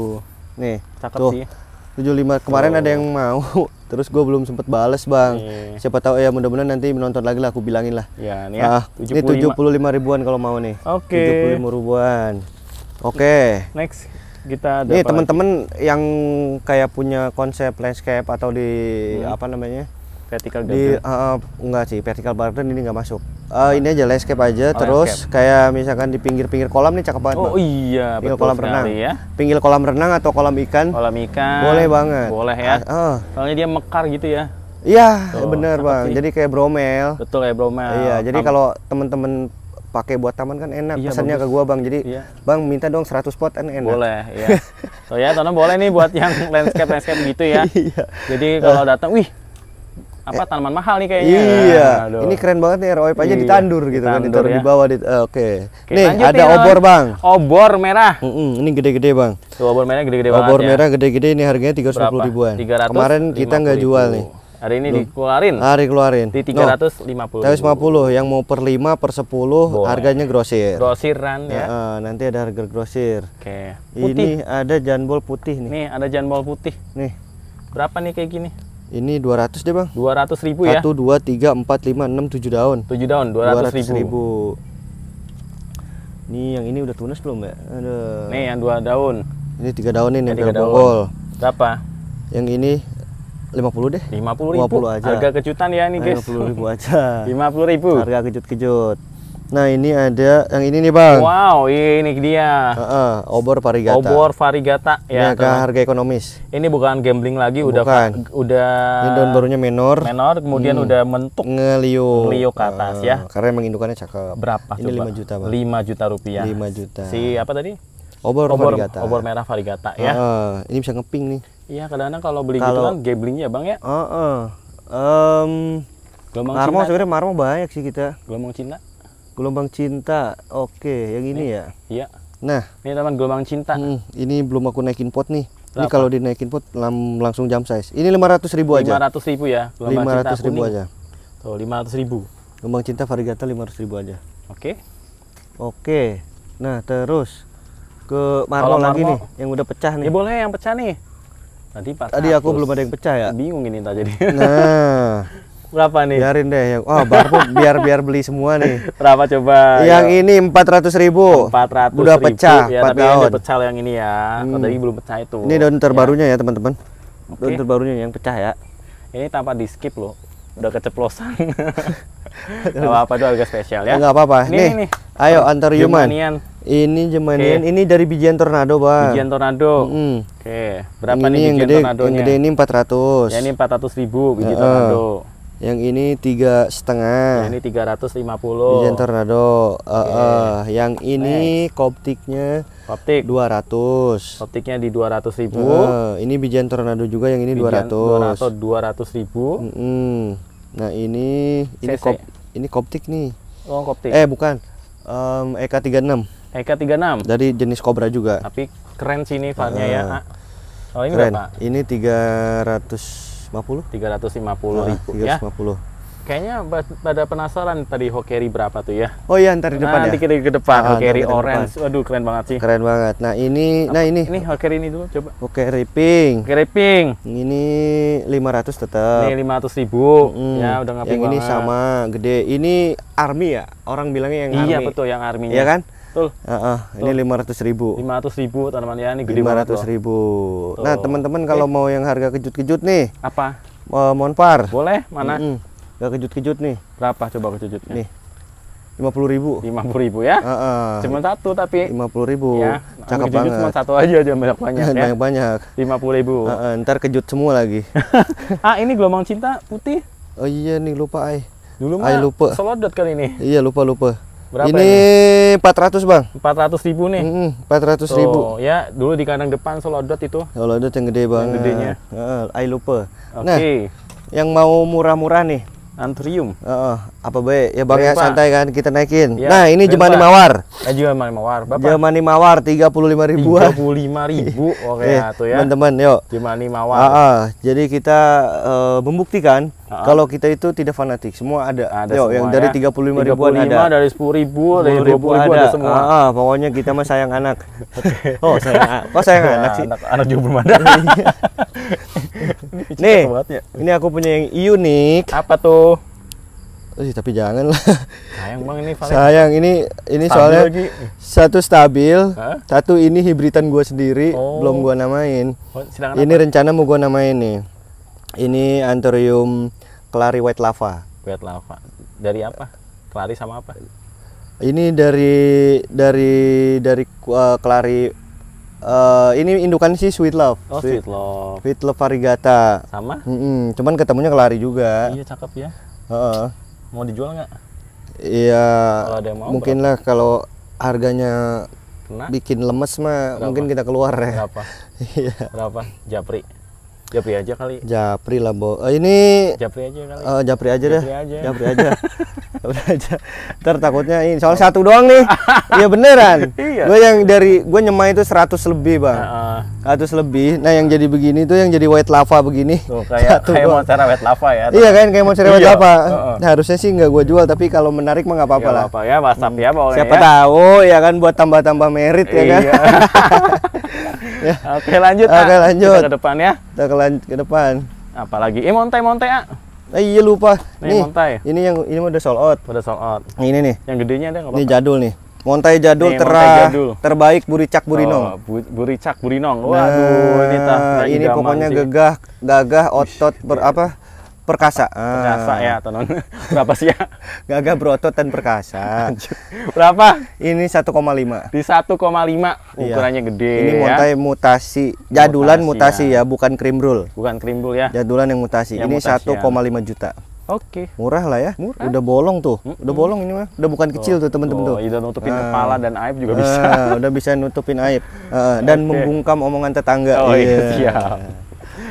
Nih, cakep tuh. sih. 75 kemarin oh. ada yang mau terus gue belum sempet bales bang nih. siapa tahu ya mudah-mudahan nanti menonton lagi lah aku bilangin lah ya, nih ya, ah, 75. ini 75 ribuan kalau mau nih oke okay. 75 ribuan oke okay. next kita ada nih teman-teman yang kayak punya konsep landscape atau di hmm. apa namanya vertical garden di uh, eh, enggak sih vertical garden ini nggak masuk uh, ini aja landscape aja oh, terus landscape. kayak misalkan di pinggir-pinggir kolam nih cakep banget oh iya pinggir betul kolam renang ya pinggir kolam renang atau kolam ikan kolam ikan boleh banget boleh ya uh, uh. soalnya dia mekar gitu ya Iya, bener bang. Sih. Jadi kayak bromel. Betul ya bromel. Iya, jadi kalau temen-temen pakai buat taman kan enak. Iya, Pesannya bagus. ke gua Bang. Jadi iya. Bang minta dong 100 pot kan enak. Boleh, ya. So oh, ya, tonton boleh nih buat yang landscape landscape gitu ya. Iya. Jadi kalau datang, wih apa eh, tanaman mahal nih kayaknya. Iya. Aduh. Ini keren banget nih roy aja iya, ditandur gitu kan, ditandur, kan, ditaruh ya. di bawah di uh, oke. Okay. nih, ada ya, obor, Bang. Obor merah. Mm -mm, ini gede-gede, Bang. Tuh obor merah gede-gede Obor ya. merah gede-gede ini harganya tiga ratus ribuan. Kemarin kita nggak jual nih Hari ini Duh. dikeluarin. Hari keluarin. Di 350. 350 yang mau per 5 per 10 Boleh. harganya grosir. Grosiran ya. ya. nanti ada harga grosir. Oke. Putih. Ini ada janbol putih nih. Nih, ada janbol putih. Nih. Berapa nih kayak gini? Ini 200 deh, Bang. 200 ribu ya. 1 2 3 4 5 6 7 daun. 7 daun 200, 200 ribu. ribu. Nih yang ini udah tunas belum ya? Aduh. Nih yang dua daun. Ini tiga daun ini yang, yang bonggol. Berapa? Yang ini lima puluh deh. 50 ribu. 50 aja. Harga kejutan ya ini guys. 50 ribu aja. Lima puluh ribu. Harga kejut-kejut. Nah, ini ada yang ini nih, Bang. Wow, ini dia. Uh -uh, obor varigata. Obor varigata ya. Ini harga ekonomis. Ini bukan gambling lagi, bukan. udah udah Ini daun barunya menor. Menor, kemudian hmm. udah mentuk. Ngelio. Ngelio ke atas uh, ya. Karena emang indukannya cakep. Berapa Ini coba? juta, Bang. Lima juta rupiah. Lima juta. Si apa tadi? Obor, obor varigata. Obor merah varigata ya. Uh, ini bisa ngeping nih. Iya kadang-kadang kalau beli kalo, gitu kan gambling ya bang ya. Uh, uh. Um, gelombang Marmo cinta. sebenarnya Marmo banyak sih kita. Gelombang cinta. Gelombang cinta. Oke, yang ini ini ya. Iya. Nah, ini teman gelombang cinta. Hmm, ini belum aku naikin pot nih. Lapa? Ini kalau dinaikin pot langsung jam size. Ini lima ratus ribu aja. 500 ribu ya. Lima 500 ribu aja. Tuh, ratus ribu. Gelombang cinta variegata ratus ribu aja. Oke. Okay. Oke. Nah, terus ke Marmo, Marmo lagi nih yang udah pecah nih. Ya boleh yang pecah nih. Nanti pas Tadi aku belum ada yang pecah ya. Bingung ini tadi Nah. Berapa nih? Biarin deh. Yang oh, baru biar biar beli semua nih. Berapa coba? Yang yuk. ini 400 ribu. 400 Udah ribu, pecah ya, 4 tapi tahun. Yang pecah yang ini ya. Hmm. Tadi belum pecah itu. Ini daun ya. terbarunya ya, teman-teman. okay. Daun terbarunya yang pecah ya. Ini tanpa di skip loh udah keceplosan. Gak apa-apa tuh harga spesial ya. Enggak apa-apa. Nih, nih, nih. Ayo antar Yuman Jemanian. Ini jemanian. Okay. Ini dari bijian tornado, Bang. Bijian tornado. Mm -hmm. Oke. Okay. Berapa ini nih bijian yang gede, tornadonya? Yang gede ini 400. Ya ini 400 ribu biji uh -uh. tornado. Yang ini tiga setengah. Ya, ini 350. Bijian tornado. Uh -uh. Okay. Yang ini Next. koptiknya Optik. 200. Optiknya di 200 ribu. Uh, ini bijian tornado juga yang ini bijian 200. Tornado 200 ribu. Mm -hmm. Nah ini ini kop ini koptik nih. Oh koptik. Eh bukan. Um, EK36. EK36. Dari jenis Cobra juga. Tapi keren sih ini fannya uh, ya. Oh ini keren. berapa? Ini 350. 350 ribu uh, 350. ya. Kayaknya pada penasaran tadi Hokeri berapa tuh ya? Oh iya, ntar di depan nah, ya. Nanti kita ke depan ah, Hokeri orange. Depan. Waduh, keren banget sih. Keren banget. Nah, ini Apa? nah ini. Ini Hokeri ini dulu coba. Hokeri pink. Hokeri pink. Ini 500 tetap. Ini 500 ribu. Hmm. Ya, udah ngapain? Yang ini sama gede. Ini army ya? Orang bilangnya yang iya, army. Iya, betul yang army Iya kan? Betul. Uh, uh, ini lima ratus ribu. Lima ratus ribu teman-teman ya ini gede Lima ratus ribu. Tuh. Nah teman-teman kalau eh. mau yang harga kejut-kejut nih. Apa? Uh, eh, monpar. Boleh mana? Mm -mm. Gak kejut-kejut nih. Berapa coba kejut Nih. Lima puluh ribu. Lima puluh ribu ya? Uh, uh, cuma satu tapi. Lima puluh ribu. Ya. Cakep kejut banget. Cuma satu aja aja banyak banyak. ya. banyak banyak. Lima puluh ribu. Uh, uh, ntar kejut semua lagi. ah ini gelombang cinta putih. Oh iya nih lupa ay. Dulu mah. Ay lupa. selodot kali ini. Iya lupa lupa. Berapa ini, empat 400 bang 400 ribu nih mm -hmm, 400 oh ribu ya dulu di kandang depan selodot itu selodot yang gede banget yang gedenya uh, lupa okay. nah yang mau murah-murah nih antrium uh, apa baik ya bang ya santai kan kita naikin ya, nah ini jemani mawar eh, jemani mawar bapak jemani mawar tiga puluh lima ribu tiga puluh lima ribu oke okay, eh, tuh ya teman-teman yuk jemani mawar uh, uh, jadi kita uh, membuktikan uh -huh. kalau kita itu tidak fanatik semua ada, ada yuk yang ya. dari tiga puluh lima ribuan ada dari sepuluh ribu dari dua puluh ribu ada, ada semua uh, uh, pokoknya kita mah sayang anak oh sayang kok sayang anak sih anak, anak juga belum ada nih, ya. ini aku punya yang unik. Apa tuh? Oh, Ih, tapi jangan lah. Sayang bang ini. Paling Sayang ini ini soalnya lagi. satu stabil, Hah? satu ini hibritan gue sendiri, oh. belum gue namain. Oh, ini apa? rencana mau gue namain nih. Ini Anthurium clary white lava. White lava. Dari apa? clary sama apa? Ini dari dari dari uh, clary uh, ini indukan sih Sweet Love. Oh, Sweet, Sweet Love. Sweet Love Varigata. Sama? Mm hmm Cuman ketemunya kelari juga. Iya, cakep ya. Uh -uh. Mau dijual nggak? Iya. Mungkin lah kalau harganya Kena? bikin lemes mah berapa? mungkin kita keluar ya. Berapa? Iya. berapa? Japri. Japri aja kali. Japri lah, Bo. Uh, ini Japri aja kali. Uh, Japri aja deh. Japri aja. Japri aja. Ter aja. Ntar takutnya ini soal satu doang nih. iya beneran. iya. Gue yang dari gue nyemai itu 100 lebih, Bang. Uh, uh. 100 lebih. Nah, yang jadi begini tuh yang jadi white lava begini. Tuh, kayak satu kayak doang. cara white lava ya. Iya kan kayak monstera white iya. lava. Nah, harusnya sih nggak gue jual, tapi kalau menarik mah nggak apa-apa lah. Apa ya, WhatsApp hmm. ya Siapa ya. tahu ya kan buat tambah-tambah merit ya kan. Iya. ya. Oke lanjut. Oke lanjut. Kita ke depan ya. Kita ke, ke depan. Apalagi? Eh montai montai ah. Eh, iya lupa. Nih, nih montai. Ini yang ini udah sold out. Udah sold out. Ini nih. Yang gedenya ada Ini jadul nih. Montai jadul nih, terbaik Buricak Burinong. Oh, bu, buricak Burinong. Nah, Waduh, nah, ini tah. Ini pokoknya sih. gegah, gagah, otot berapa? Perkasa. Perkasa ah. ya, tenon. Berapa sih ya? Gagah berotot dan Perkasa. Berapa? Ini 1,5. Di 1,5 iya. ukurannya iya. gede Ini ya. montai ya? mutasi. Jadulan mutasi, mutasi ya. ya, bukan krimrul. Bukan krimrul ya. Jadulan yang mutasi. Ya, ini 1,5 ya. juta. Oke. Okay. Murah lah ya. Murah. Udah bolong tuh. Udah bolong ini mah. Udah bukan kecil oh. tuh teman-teman tuh. Oh, iya, udah nutupin uh, kepala dan aib juga uh, bisa. udah bisa nutupin aib. Uh, dan okay. membungkam omongan tetangga. Oh iya. Yeah. Siap.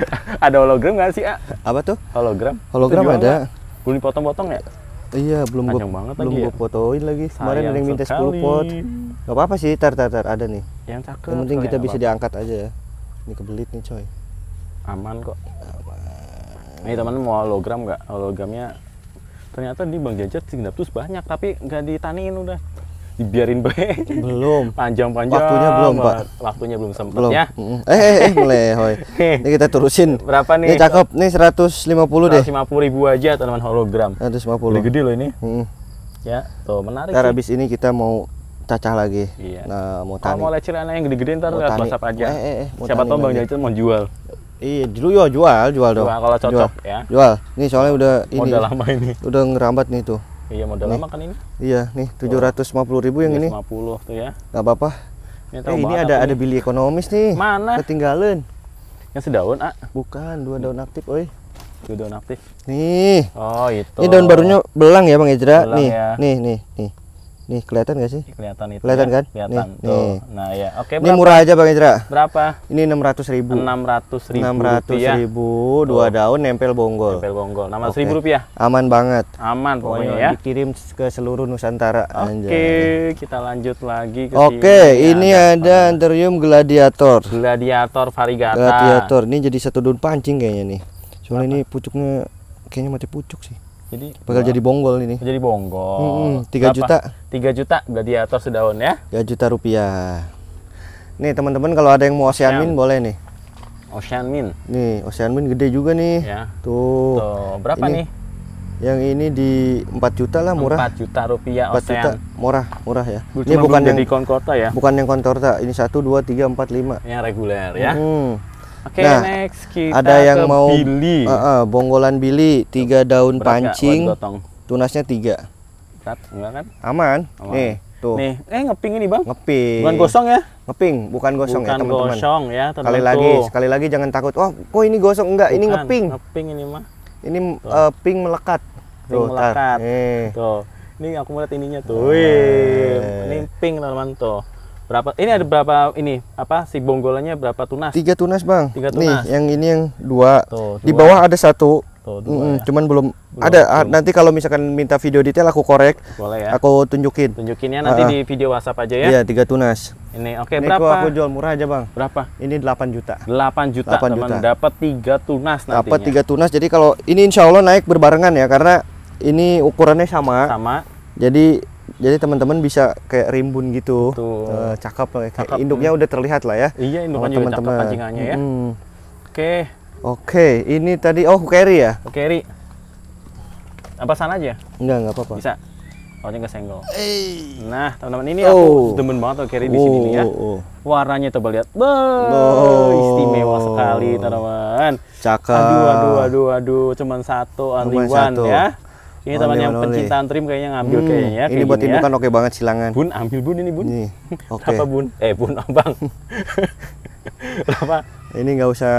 ada hologram gak sih, A? Apa tuh? Hologram. Hologram ada. Gak? Belum dipotong-potong ya? Iya, belum gue belum gue ya. fotoin lagi. Kemarin ada yang minta sekali. 10 pot. Gak apa-apa sih, tar tar tar ada nih. Yang cakep. Yang penting kita bisa diangkat aja ya. Ini kebelit nih, coy. Aman kok. Aman. Nih teman mau hologram gak? Hologramnya ternyata di Bang Jajar sih terus banyak tapi nggak ditaniin udah dibiarin baik. Belum. Panjang-panjang. Waktunya belum, Pak. Waktunya belum sempat belum. ya. Eh, eh, eh, hoy. Ini kita terusin. Berapa nih? Ini cakep. Ini 150, 150 deh. 150 ribu aja teman hologram. 150. lebih gede loh ini. Hmm. Ya, tuh menarik. Ntar habis ini kita mau cacah lagi. Iya. Nah, mau tani. Kalau mau lecer anak yang gede-gede ntar lewat WhatsApp aja. Eh, eh, eh, Mau Siapa tahu Bang Jajan mau jual. Iya, dulu ya jual, jual dong. kalau cocok jual. ya. Jual. nih soalnya udah ini. Udah lama ini. Udah ngerambat nih tuh. Iya modal nih. lama kan ini? Iya nih tujuh ratus lima puluh ribu yang ini. Lima puluh tuh ya. Gak apa-apa. Ini, eh, ini ada ini. ada bili ekonomis nih. Mana? Ketinggalan. Yang sedaun ah? Bukan dua daun aktif, oi. Dua daun aktif. Nih. Oh itu. Ini daun barunya belang ya bang Ejra. Belang nih, ya. nih nih nih. Nih kelihatan gak sih? Kelihatan itu. Kelihatan ya? kan? Kelihatan. Nih, tuh. nih. Nah ya, oke. Berapa? Ini murah aja bang Indra. Berapa? Ini enam ratus ribu. Enam ratus ribu. Enam ratus ribu, dua daun nempel bonggol. Nempel bonggol. Enam ratus ribu rupiah. Aman banget. Aman pokoknya, pokoknya ya. Dikirim ke seluruh Nusantara. Oke, okay, kita lanjut lagi. oke, okay, ini ada, ada anthurium gladiator. Gladiator varigata. Gladiator. Ini jadi satu daun pancing kayaknya nih. Soalnya ini pucuknya kayaknya mati pucuk sih. Jadi bakal jadi bonggol ini. Jadi bonggol. Tiga hmm, juta. Tiga juta gladiator ya, sedaun ya. Tiga juta rupiah. Nih teman-teman kalau ada yang mau Ocean Min boleh nih. Ocean Min. Nih Ocean Min gede juga nih. Ya. Tuh. Tuh. Berapa ini, nih? Yang ini di 4 juta lah murah. 4 juta rupiah 4 Ocean. juta murah, murah ya. Cuma ini bukan yang di konkorta ya. Bukan yang konkorta, ini 1 2 3 4 5. Yang reguler ya. Hmm. Oke, okay, nah, next kita ada yang ke mau bili. Uh, uh, bonggolan bili, tiga daun Berat pancing, tunasnya tiga. Berat, enggak kan? Aman. Aman. Nih, tuh. Nih, eh ngeping ini bang? Ngeping. Bukan gosong ya? Ngeping, bukan gosong ya, bukan ya teman-teman. Bukan gosong ya. Tentu. Sekali lagi, sekali lagi jangan takut. Oh, kok ini gosong? Enggak, bukan, ini ngeping. Ngeping ini mah. Ini uh, ping melekat. Ping tuh, melekat. Tar. Nih. Tuh. Ini aku melihat ininya tuh. Wih, eh. ini ping teman-teman tuh. Berapa? Ini ada berapa ini apa si bonggolannya berapa tunas? Tiga tunas bang. Tiga tunas. Nih yang ini yang dua. Tuh, dua. Di bawah ada satu. Tuh, dua, mm, ya. Cuman belum, belum ada. Ah, belum. Nanti kalau misalkan minta video detail aku korek. Boleh ya. Aku tunjukin. Tunjukinnya nanti uh, di video WhatsApp aja ya. Iya tiga tunas. Ini oke okay, berapa? Aku, aku jual murah aja bang. Berapa? Ini 8 juta. 8 juta. 8 juta. Dapat tiga tunas nantinya. Dapat tiga tunas. Jadi kalau ini insya Allah naik berbarengan ya karena ini ukurannya sama. Sama. Jadi jadi teman-teman bisa kayak rimbun gitu, Uh, cakep, kayak cakep. induknya udah terlihat lah ya. Iya induknya juga teman -teman. cakep pancingannya ya. Hmm. Oke. Okay. Oke, okay. ini tadi oh carry ya? Carry. Apa sana aja? Enggak, enggak apa-apa. Bisa. Awalnya oh, nggak senggol. Nah, teman-teman ini oh. aku demen banget tuh carry oh, di sini nih ya. Oh, oh. Warnanya coba lihat. Be, oh. istimewa sekali, teman-teman. Cakep. Aduh, aduh, aduh, aduh, cuman satu only cuman one satu. ya. Ini teman yang pencinta antrim kayaknya ngambil hmm, kayaknya ya. Kayak ini buat indukan ya. oke banget silangan. Bun, ambil bun ini bun. Ini. Okay. Apa bun? Eh bun abang. Berapa? Ini nggak usah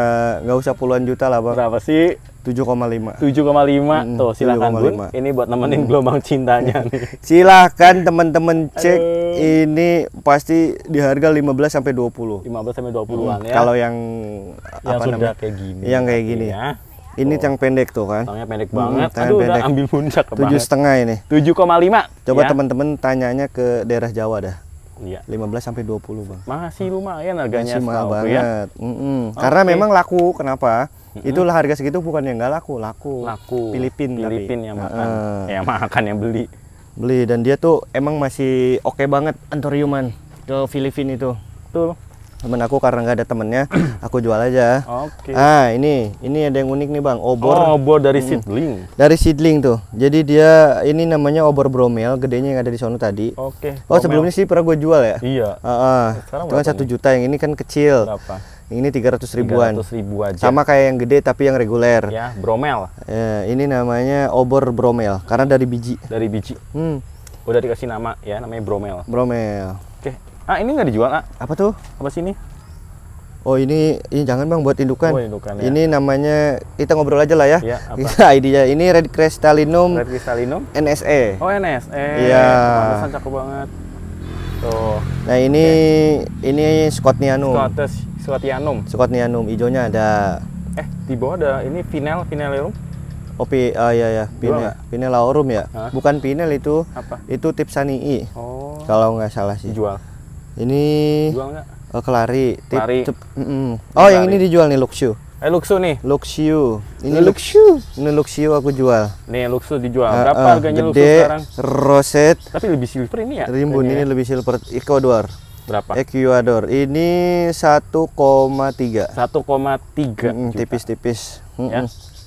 nggak usah puluhan juta lah bang. Berapa sih? 7,5 koma lima hmm, tuh silahkan 7, bun ini buat nemenin hmm. gelombang cintanya nih silahkan teman-teman cek Aduh. ini pasti di harga lima belas sampai 20 15 sampai 20-an hmm, ya kalau yang, yang apa namanya kayak gini yang kayak gini ya ini oh. yang pendek tuh kan. tangannya pendek hmm, banget. Tangan Aduh, pendek. udah ambil puncak Tujuh setengah ini. 7,5. Coba ya. teman-teman tanyanya ke daerah Jawa dah. Iya. 15 sampai 20, Bang. Masih lumayan harganya. Masih mahal ya? banget. Ya? Mm -hmm. Okay. Karena memang laku kenapa? mm Itulah harga segitu bukan yang nggak laku, laku. Laku. Filipin Filipin tapi. yang makan. Uh, yang makan yang beli. Beli dan dia tuh emang masih oke okay banget antoriuman ke Filipin itu. Tuh temen aku karena nggak ada temennya aku jual aja oke okay. ah ini ini ada yang unik nih bang obor oh, obor dari hmm, seedling dari seedling tuh jadi dia ini namanya obor bromel gedenya yang ada di sono tadi oke okay, oh sebelumnya sih pernah gue jual ya iya uh, uh. cuma satu juta yang ini kan kecil berapa? Ini 300 ribuan. 300 ribu aja. Sama kayak yang gede tapi yang reguler. Ya, bromel. Eh, ini namanya obor bromel karena dari biji. Dari biji. Hmm. Udah dikasih nama ya, namanya bromel. Bromel. Oke, Ah ini nggak dijual ah? Apa tuh? Apa sih ini? Oh ini, ini jangan bang buat indukan. Oh, indukan ya. Ini namanya kita ngobrol aja lah ya. Iya. apa? ID-nya ini Red Crystallinum. Red Crystallinum. NSE. Oh NSE. Iya. Pantesan cakep banget. Tuh. Nah ini okay. ini Scotianum. Eh, Scotus, Scotianum. Scotianum. Hijaunya ada. Eh di bawah ada ini Vinyl Vinylum. Oh, pi, uh, ya ya, Pinel, Pinel ya. Hah? Bukan Pinel itu. Apa? Itu Tipsanii. E. Oh. Kalau nggak salah sih. Dijual. Ini Jual Oh, eh, Kelari. Kelari. Tip, mm -mm. Oh, Kelari. yang ini dijual nih Luxu. Eh Luxu nih. Luxu. Ini Luxu. Ini Luxu aku jual. Nih Luxu dijual. Uh, Berapa uh, harganya Luxu sekarang? Roset. Tapi lebih silver ini ya. Rimbun ini ya? lebih silver Ecuador. Berapa? Ecuador. Ini 1,3. 1,3. Mm, tipis-tipis. Mm -mm. Ya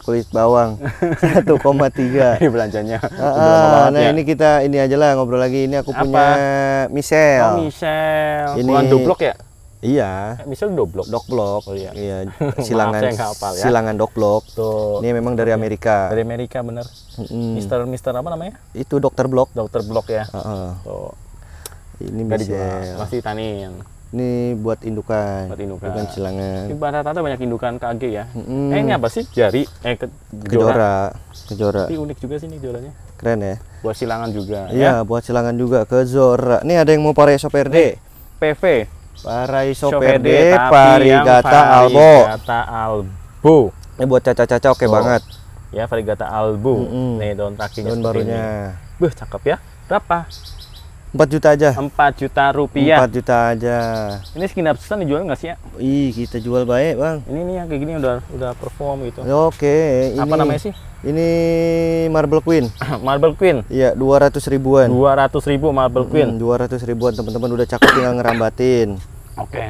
kulit bawang 1,3 ini belanjanya ah, ah nah ya. ini kita ini aja lah ngobrol lagi ini aku Apa? punya Michel oh Michel ini Bukan dublok ya Iya. Eh, Misal doblok. Doblok. Oh, iya. iya. Silangan Maaf, hafal, ya. silangan doblok. Tuh. Ini memang dari iya. Amerika. Dari Amerika bener. Mm. Mister Mister apa namanya? Itu dokter blok. Dokter blok ya. Uh -uh. Tuh. Ini Masih tanin. Ini buat indukan. Buat indukan. Bukan silangan. Ini rata-rata banyak indukan KG ya. Mm. Eh ini apa sih? Jari eh ke, kejora. Kejora. Tapi unik juga sih ini kejoranya. Keren ya. Buat silangan juga. Ya? Iya, ya? buat silangan juga kejora. Ini ada yang mau pare soperde. PV. Paraiso pare Parigata Albo. Parigata Albo. Ini buat caca-caca oke okay so. banget. Ya, Parigata Albo. Mm -hmm. Nih daun takinya Daun barunya. Ini. Buh, cakep ya. Berapa? 4 juta aja. 4 juta rupiah. 4 juta aja. Ini skin absen dijual nggak sih ya? Ih, kita jual baik, Bang. Ini nih yang kayak gini udah udah perform gitu. Ya, oke, ini Apa namanya sih? Ini Marble Queen. Marble Queen. Iya, 200 ribuan. 200 ribu Marble Queen. Hmm, 200 ribuan, teman-teman udah cakep tinggal ngerambatin. Oke. Okay.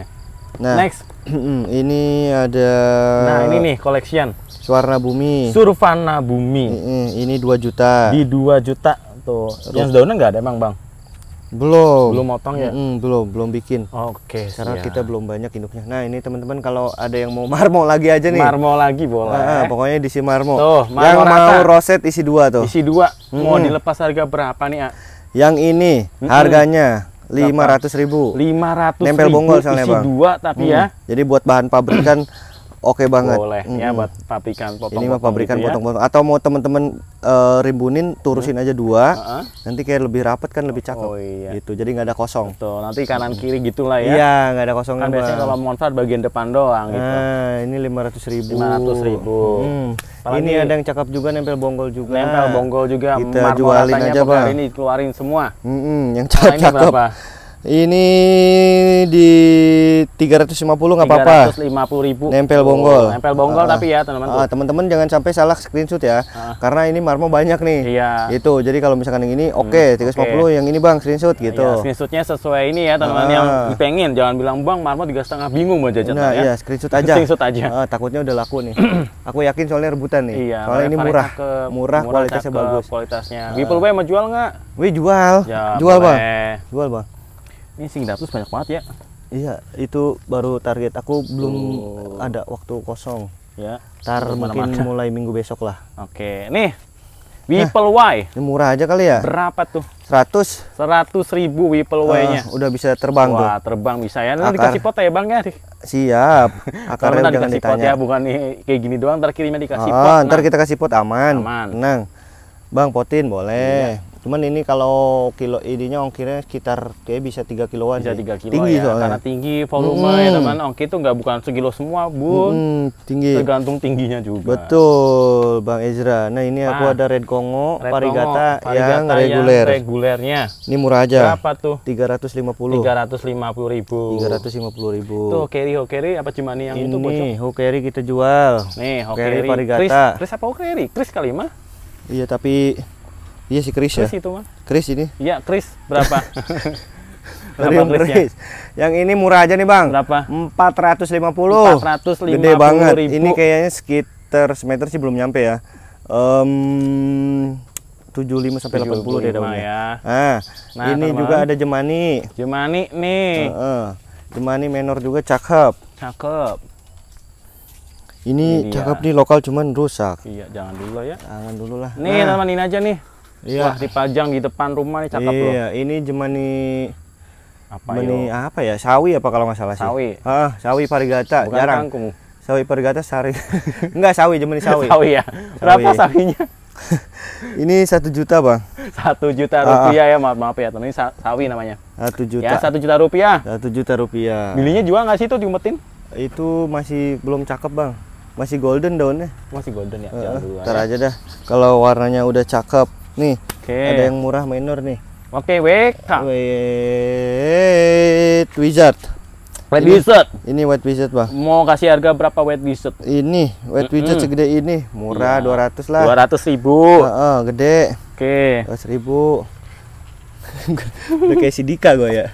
Nah, next. ini ada Nah, ini nih collection. Suwarna Bumi. Survana Bumi. Ini, ini 2 juta. Di 2 juta tuh. yang daunnya nggak ada emang, Bang? Belum. Belum motong ya? Mm, belum, belum bikin. Oke. Okay, Karena kita belum banyak induknya. Nah, ini teman-teman kalau ada yang mau marmo lagi aja nih. Marmo lagi boleh. Nah, pokoknya diisi marmo. Tuh, marmo yang rata. mau roset isi dua tuh. Isi dua. mm. Mau dilepas harga berapa nih, ya Yang ini hmm. harganya lima ratus ribu. Lima ratus. Nempel bonggol soalnya isi bang. dua tapi mm. ya. Jadi buat bahan pabrikan oke okay banget. Boleh mm -hmm. ya buat pabrikan potong. Ini mah gitu pabrikan ya. potong-potong. ya. Atau mau teman-teman uh, eh, rimbunin turusin hmm. aja dua. Uh -huh. Nanti kayak lebih rapat kan lebih cakep. Oh, iya. Gitu. Jadi nggak ada kosong. Betul. Nanti kanan kiri gitulah ya. Iya, nggak ada kosong. Kan biasanya kalau monster bagian depan doang gitu. Nah, ini 500 ribu. 500 ribu. Hmm. Apalagi ini ada yang cakep juga nempel bonggol juga. Nempel bonggol juga. Kita jualin aja, Bang. Ini keluarin semua. Mm -hmm. yang cakep-cakep. Cakep. Ini di 350 nggak apa-apa. 350 ribu. Nempel bonggol. nempel bonggol uh, tapi ya teman-teman. Uh, teman-teman jangan sampai salah screenshot ya. Uh. Karena ini marmo banyak nih. Iya. Itu. Jadi kalau misalkan yang ini hmm, oke okay, hmm, 350 okay. yang ini Bang screenshot gitu. Iya, screenshotnya sesuai ini ya teman-teman uh. yang pengen jangan bilang Bang marmo tiga setengah bingung mau jajan nah, ya. Iya, screenshot aja. screenshot aja. Uh, takutnya udah laku nih. Aku yakin soalnya rebutan nih. Iya, soalnya ini murah. Ke, murah, murah kualitasnya bagus. Kualitasnya. Uh. People Way mau jual nggak? Wih jual. Ya, jual, boleh. Bang. Jual, Bang. Ini sing tuh banyak banget ya. Iya, itu baru target aku belum oh. ada waktu kosong. Ya. Tar mungkin makan. mulai minggu besok lah. Oke. Nih. Wipple nah, Y. Ini murah aja kali ya? Berapa tuh? 100. 100 ribu Wipple ah, Y-nya. udah bisa terbang Wah, tuh. Wah, terbang bisa ya. Nanti dikasih pot ya, Bang ya. Siap. Akarnya udah dikasih ditanya. pot ya, bukan nih kayak gini doang ntar kirimnya dikasih oh, pot. ntar nah. kita kasih pot aman. Aman. Tenang. Bang, potin boleh. Iya Cuman ini kalau kilo ininya ongkirnya sekitar kayak bisa 3 kiloan. Bisa 3 kilo tinggi ya. Soalnya. Karena tinggi volume hmm. ya teman. Ongkir itu nggak bukan segilo semua, bu Hmm, tinggi. Tergantung tingginya juga. Betul, Bang Ezra. Nah, ini nah, aku ada Red Kongo, Red Parigata, Parigata yang, yang reguler. regulernya. Ini murah aja. Berapa tuh? 350. 350.000. ribu. 350 ribu. Tuh Hokeri Hokeri apa nih yang ini, itu bocok? Ini Hokeri kita jual. Nih, Hokeri, Hokeri Parigata. Chris, Chris apa Hokeri? Chris kali mah? Iya, tapi Iya si Chris, ya. Chris ya. itu mah. Chris ini. Iya, Chris. Berapa? Berapa Chris? Chris. Yang ini murah aja nih, Bang. Berapa? Empat Empat ratus ratus lima puluh. lima puluh. Gede banget. Ribu. Ini kayaknya sekitar semeter sih belum nyampe ya. Um, 75 sampai 80 deh daunnya. Ya. Nah, nah, ini teman. juga ada jemani. Jemani nih. Uh, uh. Jemani menor juga cakep. Cakep. Ini, ini cakep dia. nih lokal cuman rusak. Iya, jangan dulu ya. Jangan dulu lah. Nih, nah. teman ini aja nih. Iya. Wah, dipajang di depan rumah nih cakep iya, loh. Iya, ini jemani apa Meni, apa ya? Sawi apa kalau nggak salah sih? Sawi. Ah, sawi parigata. Bukan Jarang. Kangkung. Sawi parigata sari. Enggak sawi, jemani sawi. sawi ya. Berapa sawinya? ini satu juta bang. Satu juta rupiah ah, ya maaf maaf ya, ini sawi namanya. Satu ya, juta. Ya satu juta rupiah. Satu juta rupiah. Bilinya juga nggak sih itu diumpetin? Itu masih belum cakep bang. Masih golden daunnya. Masih golden ya. Uh, ntar aja dah. Kalau warnanya udah cakep, Nih, okay. ada yang murah minor nih. Oke, okay, WK. Wait, Wizard. White Wizard. Ini White Wizard, Bang. Mau kasih harga berapa White Wizard? Ini, White mm -hmm. Wizard segede ini, murah iya. dua ratus 200 lah. ratus ribu. Uh, uh, gede. Oke. Okay. ratus ribu. Udah kayak si Dika gue ya.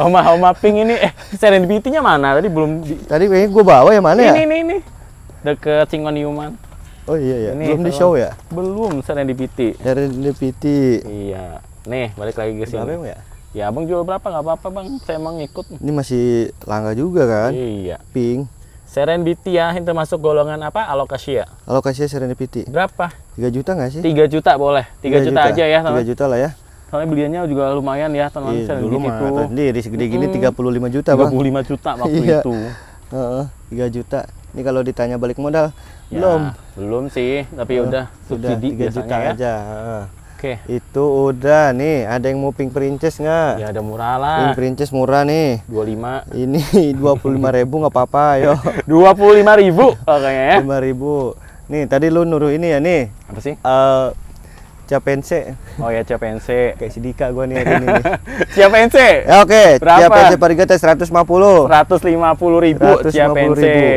oma Oma Pink ini eh serendipity mana? Tadi belum di... Tadi kayaknya gue bawa ya mana ini, ya? Ini ini ini. Deket Singoniuman. Oh iya ya. Ini belum di show ya? Belum, di PT. di PT. Iya. Nih, balik lagi ke sini. Berapa ya? Ya abang jual berapa nggak apa-apa bang, saya emang ikut. Ini masih langka juga kan? Iya. Pink. Serendipity ya, ini termasuk golongan apa? Alokasi ya? Alokasi serendipity. Berapa? 3 juta nggak sih? 3 juta boleh, 3, 3 juta, juta aja ya. Teman. 3 juta lah ya soalnya beliannya juga lumayan ya teman teman iya, dulu mah itu. sendiri segede gini hmm, 35 juta 35 bang 35 juta waktu iya. itu uh, 3 juta ini kalau ditanya balik modal Ya, belum. Belum sih, tapi uh, udah sudah tiga juta ya. aja. Uh. Oke. Okay. Itu udah nih, ada yang mau pink princess nggak? Ya ada murah lah. Pink princess murah nih. 25. Ini 25 ribu nggak apa-apa, yo. 25 ribu kayaknya ya. 5 ribu. Nih, tadi lu nuruh ini ya nih. Apa sih? Uh, eh, Capense. Oh ya Capense. Kayak Sidika gua nih hari ini. Nih. Capense. Ya oke, okay. Capense per 150. 150 ribu 150 Capense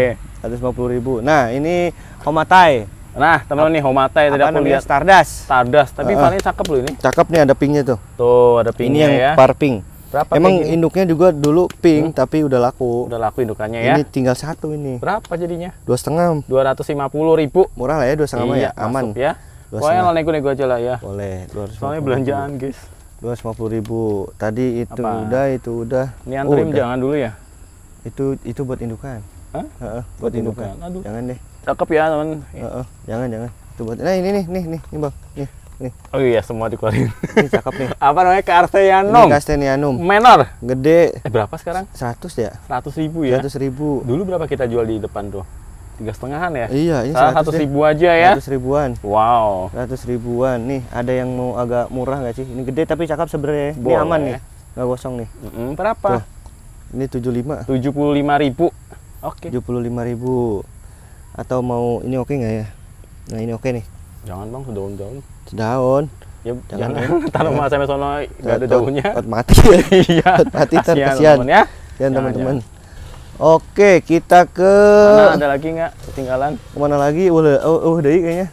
ribu. Nah, ini Homatai. Nah, teman-teman nih Homatai tidak aku lihat Stardust. Stardust, tapi uh, paling cakep loh ini. Cakep nih ada pinknya tuh. Tuh, ada pinknya ya. Ini yang ya. par pink. Berapa Emang pink induknya juga dulu pink hmm? tapi udah laku. Udah laku indukannya ya. Ini tinggal satu ini. Berapa jadinya? Dua setengah. Dua ratus lima puluh ribu. Murah lah ya dua setengah ya, iya, ya aman. ya. Pokoknya lo nego-nego aja lah ya. Boleh. Soalnya belanjaan guys. Dua ratus lima puluh ribu. Tadi itu Apa? udah itu udah. Ini antrim oh, jangan dulu ya. Itu itu buat indukan. Hah? buat indukan. Aduh. Jangan deh. Cakep ya, teman. Uh, uh, jangan, jangan. Tuh buat. Nah, ini nih, nih, nih, nih, Bang. Nih. Nih. Oh iya, semua dikeluarin. Ini cakep nih. Apa namanya? Carstenianum. Ini Menor. Gede. Eh, berapa sekarang? 100 ya? 100 ribu ya? 100 ribu. Dulu berapa kita jual di depan tuh? tiga setengahan ya? Iya, ini seratus ribu aja ya? Seratus ribuan. Wow. Seratus ribuan. Nih, ada yang mau agak murah nggak sih? Ini gede tapi cakep sebenarnya. Ya. Ini aman nih, nggak kosong nih. Mm -hmm. berapa? Tuh. Ini tujuh lima. Tujuh puluh lima ribu. Oke. Okay. ribu Atau mau ini oke okay nggak ya? Nah, ini oke okay nih. Jangan Bang, sedaun-daun. Sedaun. Ya, jangan, jangan taruh mas sampai sono enggak ada daunnya. Tot mati. Ya. Iya. tot mati terkesian. kasihan. Ya, teman-teman. Oke, kita ke Mana ada lagi nggak ketinggalan? Kemana lagi? Oh, oh, udah, uh, udah kayaknya.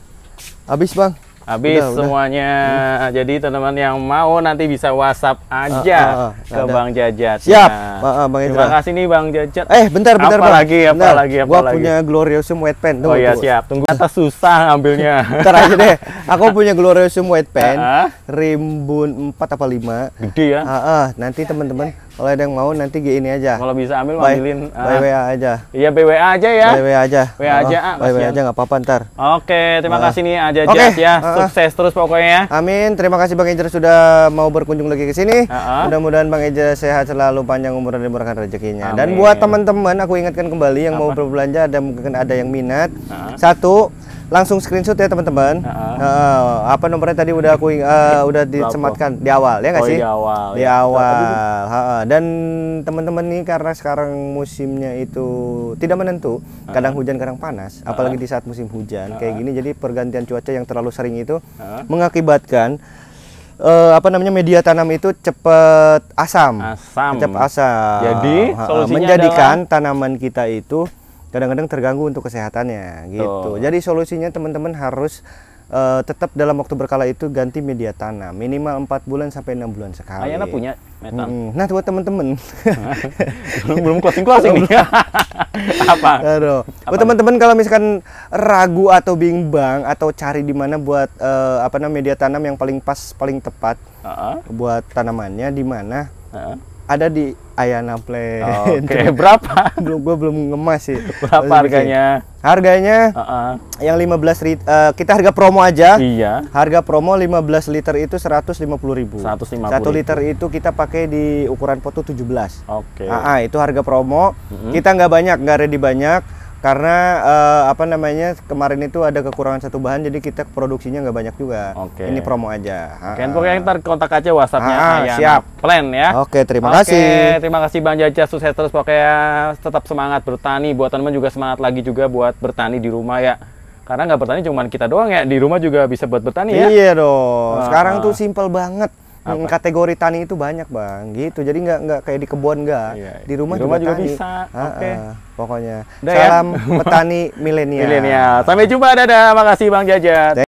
Habis, Bang habis udah, semuanya. Udah. Hmm. Jadi teman-teman yang mau nanti bisa WhatsApp ah, ah, aja uh, uh, uh, ke ada. Bang Jajat. Siap, ya. uh, uh, Bang Terima kasih nih Bang Jajat. Eh, bentar, bentar, apa bang. lagi, apa bentar. lagi, apa Gua lagi. punya Gloriosum White Pen. Tunggu, oh iya, siap. Tunggu atas susah ambilnya. Entar aja deh. Aku punya Gloriosum White Pen, uh -huh. rimbun 4 apa lima. Gede ya? Uh, uh, nanti teman-teman kalau ada yang mau nanti ini aja. Kalau bisa ambil ambilin. By ah. WA aja. Iya WA aja ya. By WA aja. WA oh, aja. Ah, by WA aja nggak apa-apa ntar. Oke, terima uh, kasih nih aja okay. ya. Uh, Sukses terus pokoknya. Ya. Amin. Terima kasih Bang Ejer sudah mau berkunjung lagi ke sini. Uh, uh. Mudah-mudahan Bang Ejer sehat selalu panjang umur dan dimurahkan rezekinya. Amin. Dan buat teman-teman aku ingatkan kembali yang apa? mau berbelanja dan mungkin ada yang minat. Uh. Satu langsung screenshot ya teman-teman. Uh -huh. uh, apa nomornya tadi udah aku uh, udah dicematkan di awal ya nggak oh, sih? Di awal. Di ya. awal. Ha -ha. Dan teman-teman nih karena sekarang musimnya itu tidak menentu, uh. kadang hujan kadang panas, uh. apalagi di saat musim hujan uh. kayak gini. Jadi pergantian cuaca yang terlalu sering itu uh. mengakibatkan uh, apa namanya media tanam itu cepat asam. Asam. Cepat asam. Jadi uh, menjadikan adalah... tanaman kita itu kadang-kadang terganggu untuk kesehatannya gitu. Oh. Jadi solusinya teman-teman harus uh, tetap dalam waktu berkala itu ganti media tanam minimal 4 bulan sampai 6 bulan sekali. Ayana punya metan. Hmm. Nah, buat teman-teman. belum closing closing nih. Apa? Aduh. Buat teman-teman kalau misalkan ragu atau bimbang atau cari di mana buat uh, apa namanya media tanam yang paling pas paling tepat uh -huh. buat tanamannya di mana? Uh -huh ada di Ayana Play. Oh, Oke, okay. berapa? belum gua belum ngemas sih. Berapa Terus harganya? Bikin. Harganya uh -uh. yang 15 liter uh, kita harga promo aja. Iya. Harga promo 15 liter itu 150.000. 150. 1 liter itu kita pakai di ukuran foto 17. Oke. Okay. Uh -uh, ah, itu harga promo. Mm -hmm. Kita nggak banyak, nggak ready banyak karena uh, apa namanya kemarin itu ada kekurangan satu bahan jadi kita produksinya nggak banyak juga okay. ini promo aja okay, pokoknya ntar kontak aja whatsappnya ah, siap plan ya oke okay, terima okay, kasih terima kasih bang Jaja sukses terus pokoknya tetap semangat bertani buat teman juga semangat lagi juga buat bertani di rumah ya karena nggak bertani cuma kita doang ya di rumah juga bisa buat bertani ya iya dong sekarang tuh simple banget apa? Kategori tani itu banyak bang, gitu. Jadi nggak nggak kayak di kebun nggak, iya, iya. di rumah, di rumah juga, juga tani. bisa. Ha -ha, okay. Pokoknya. Dayan. Salam petani milenial. Milenial. Sampai jumpa, dadah. Makasih bang Jaja.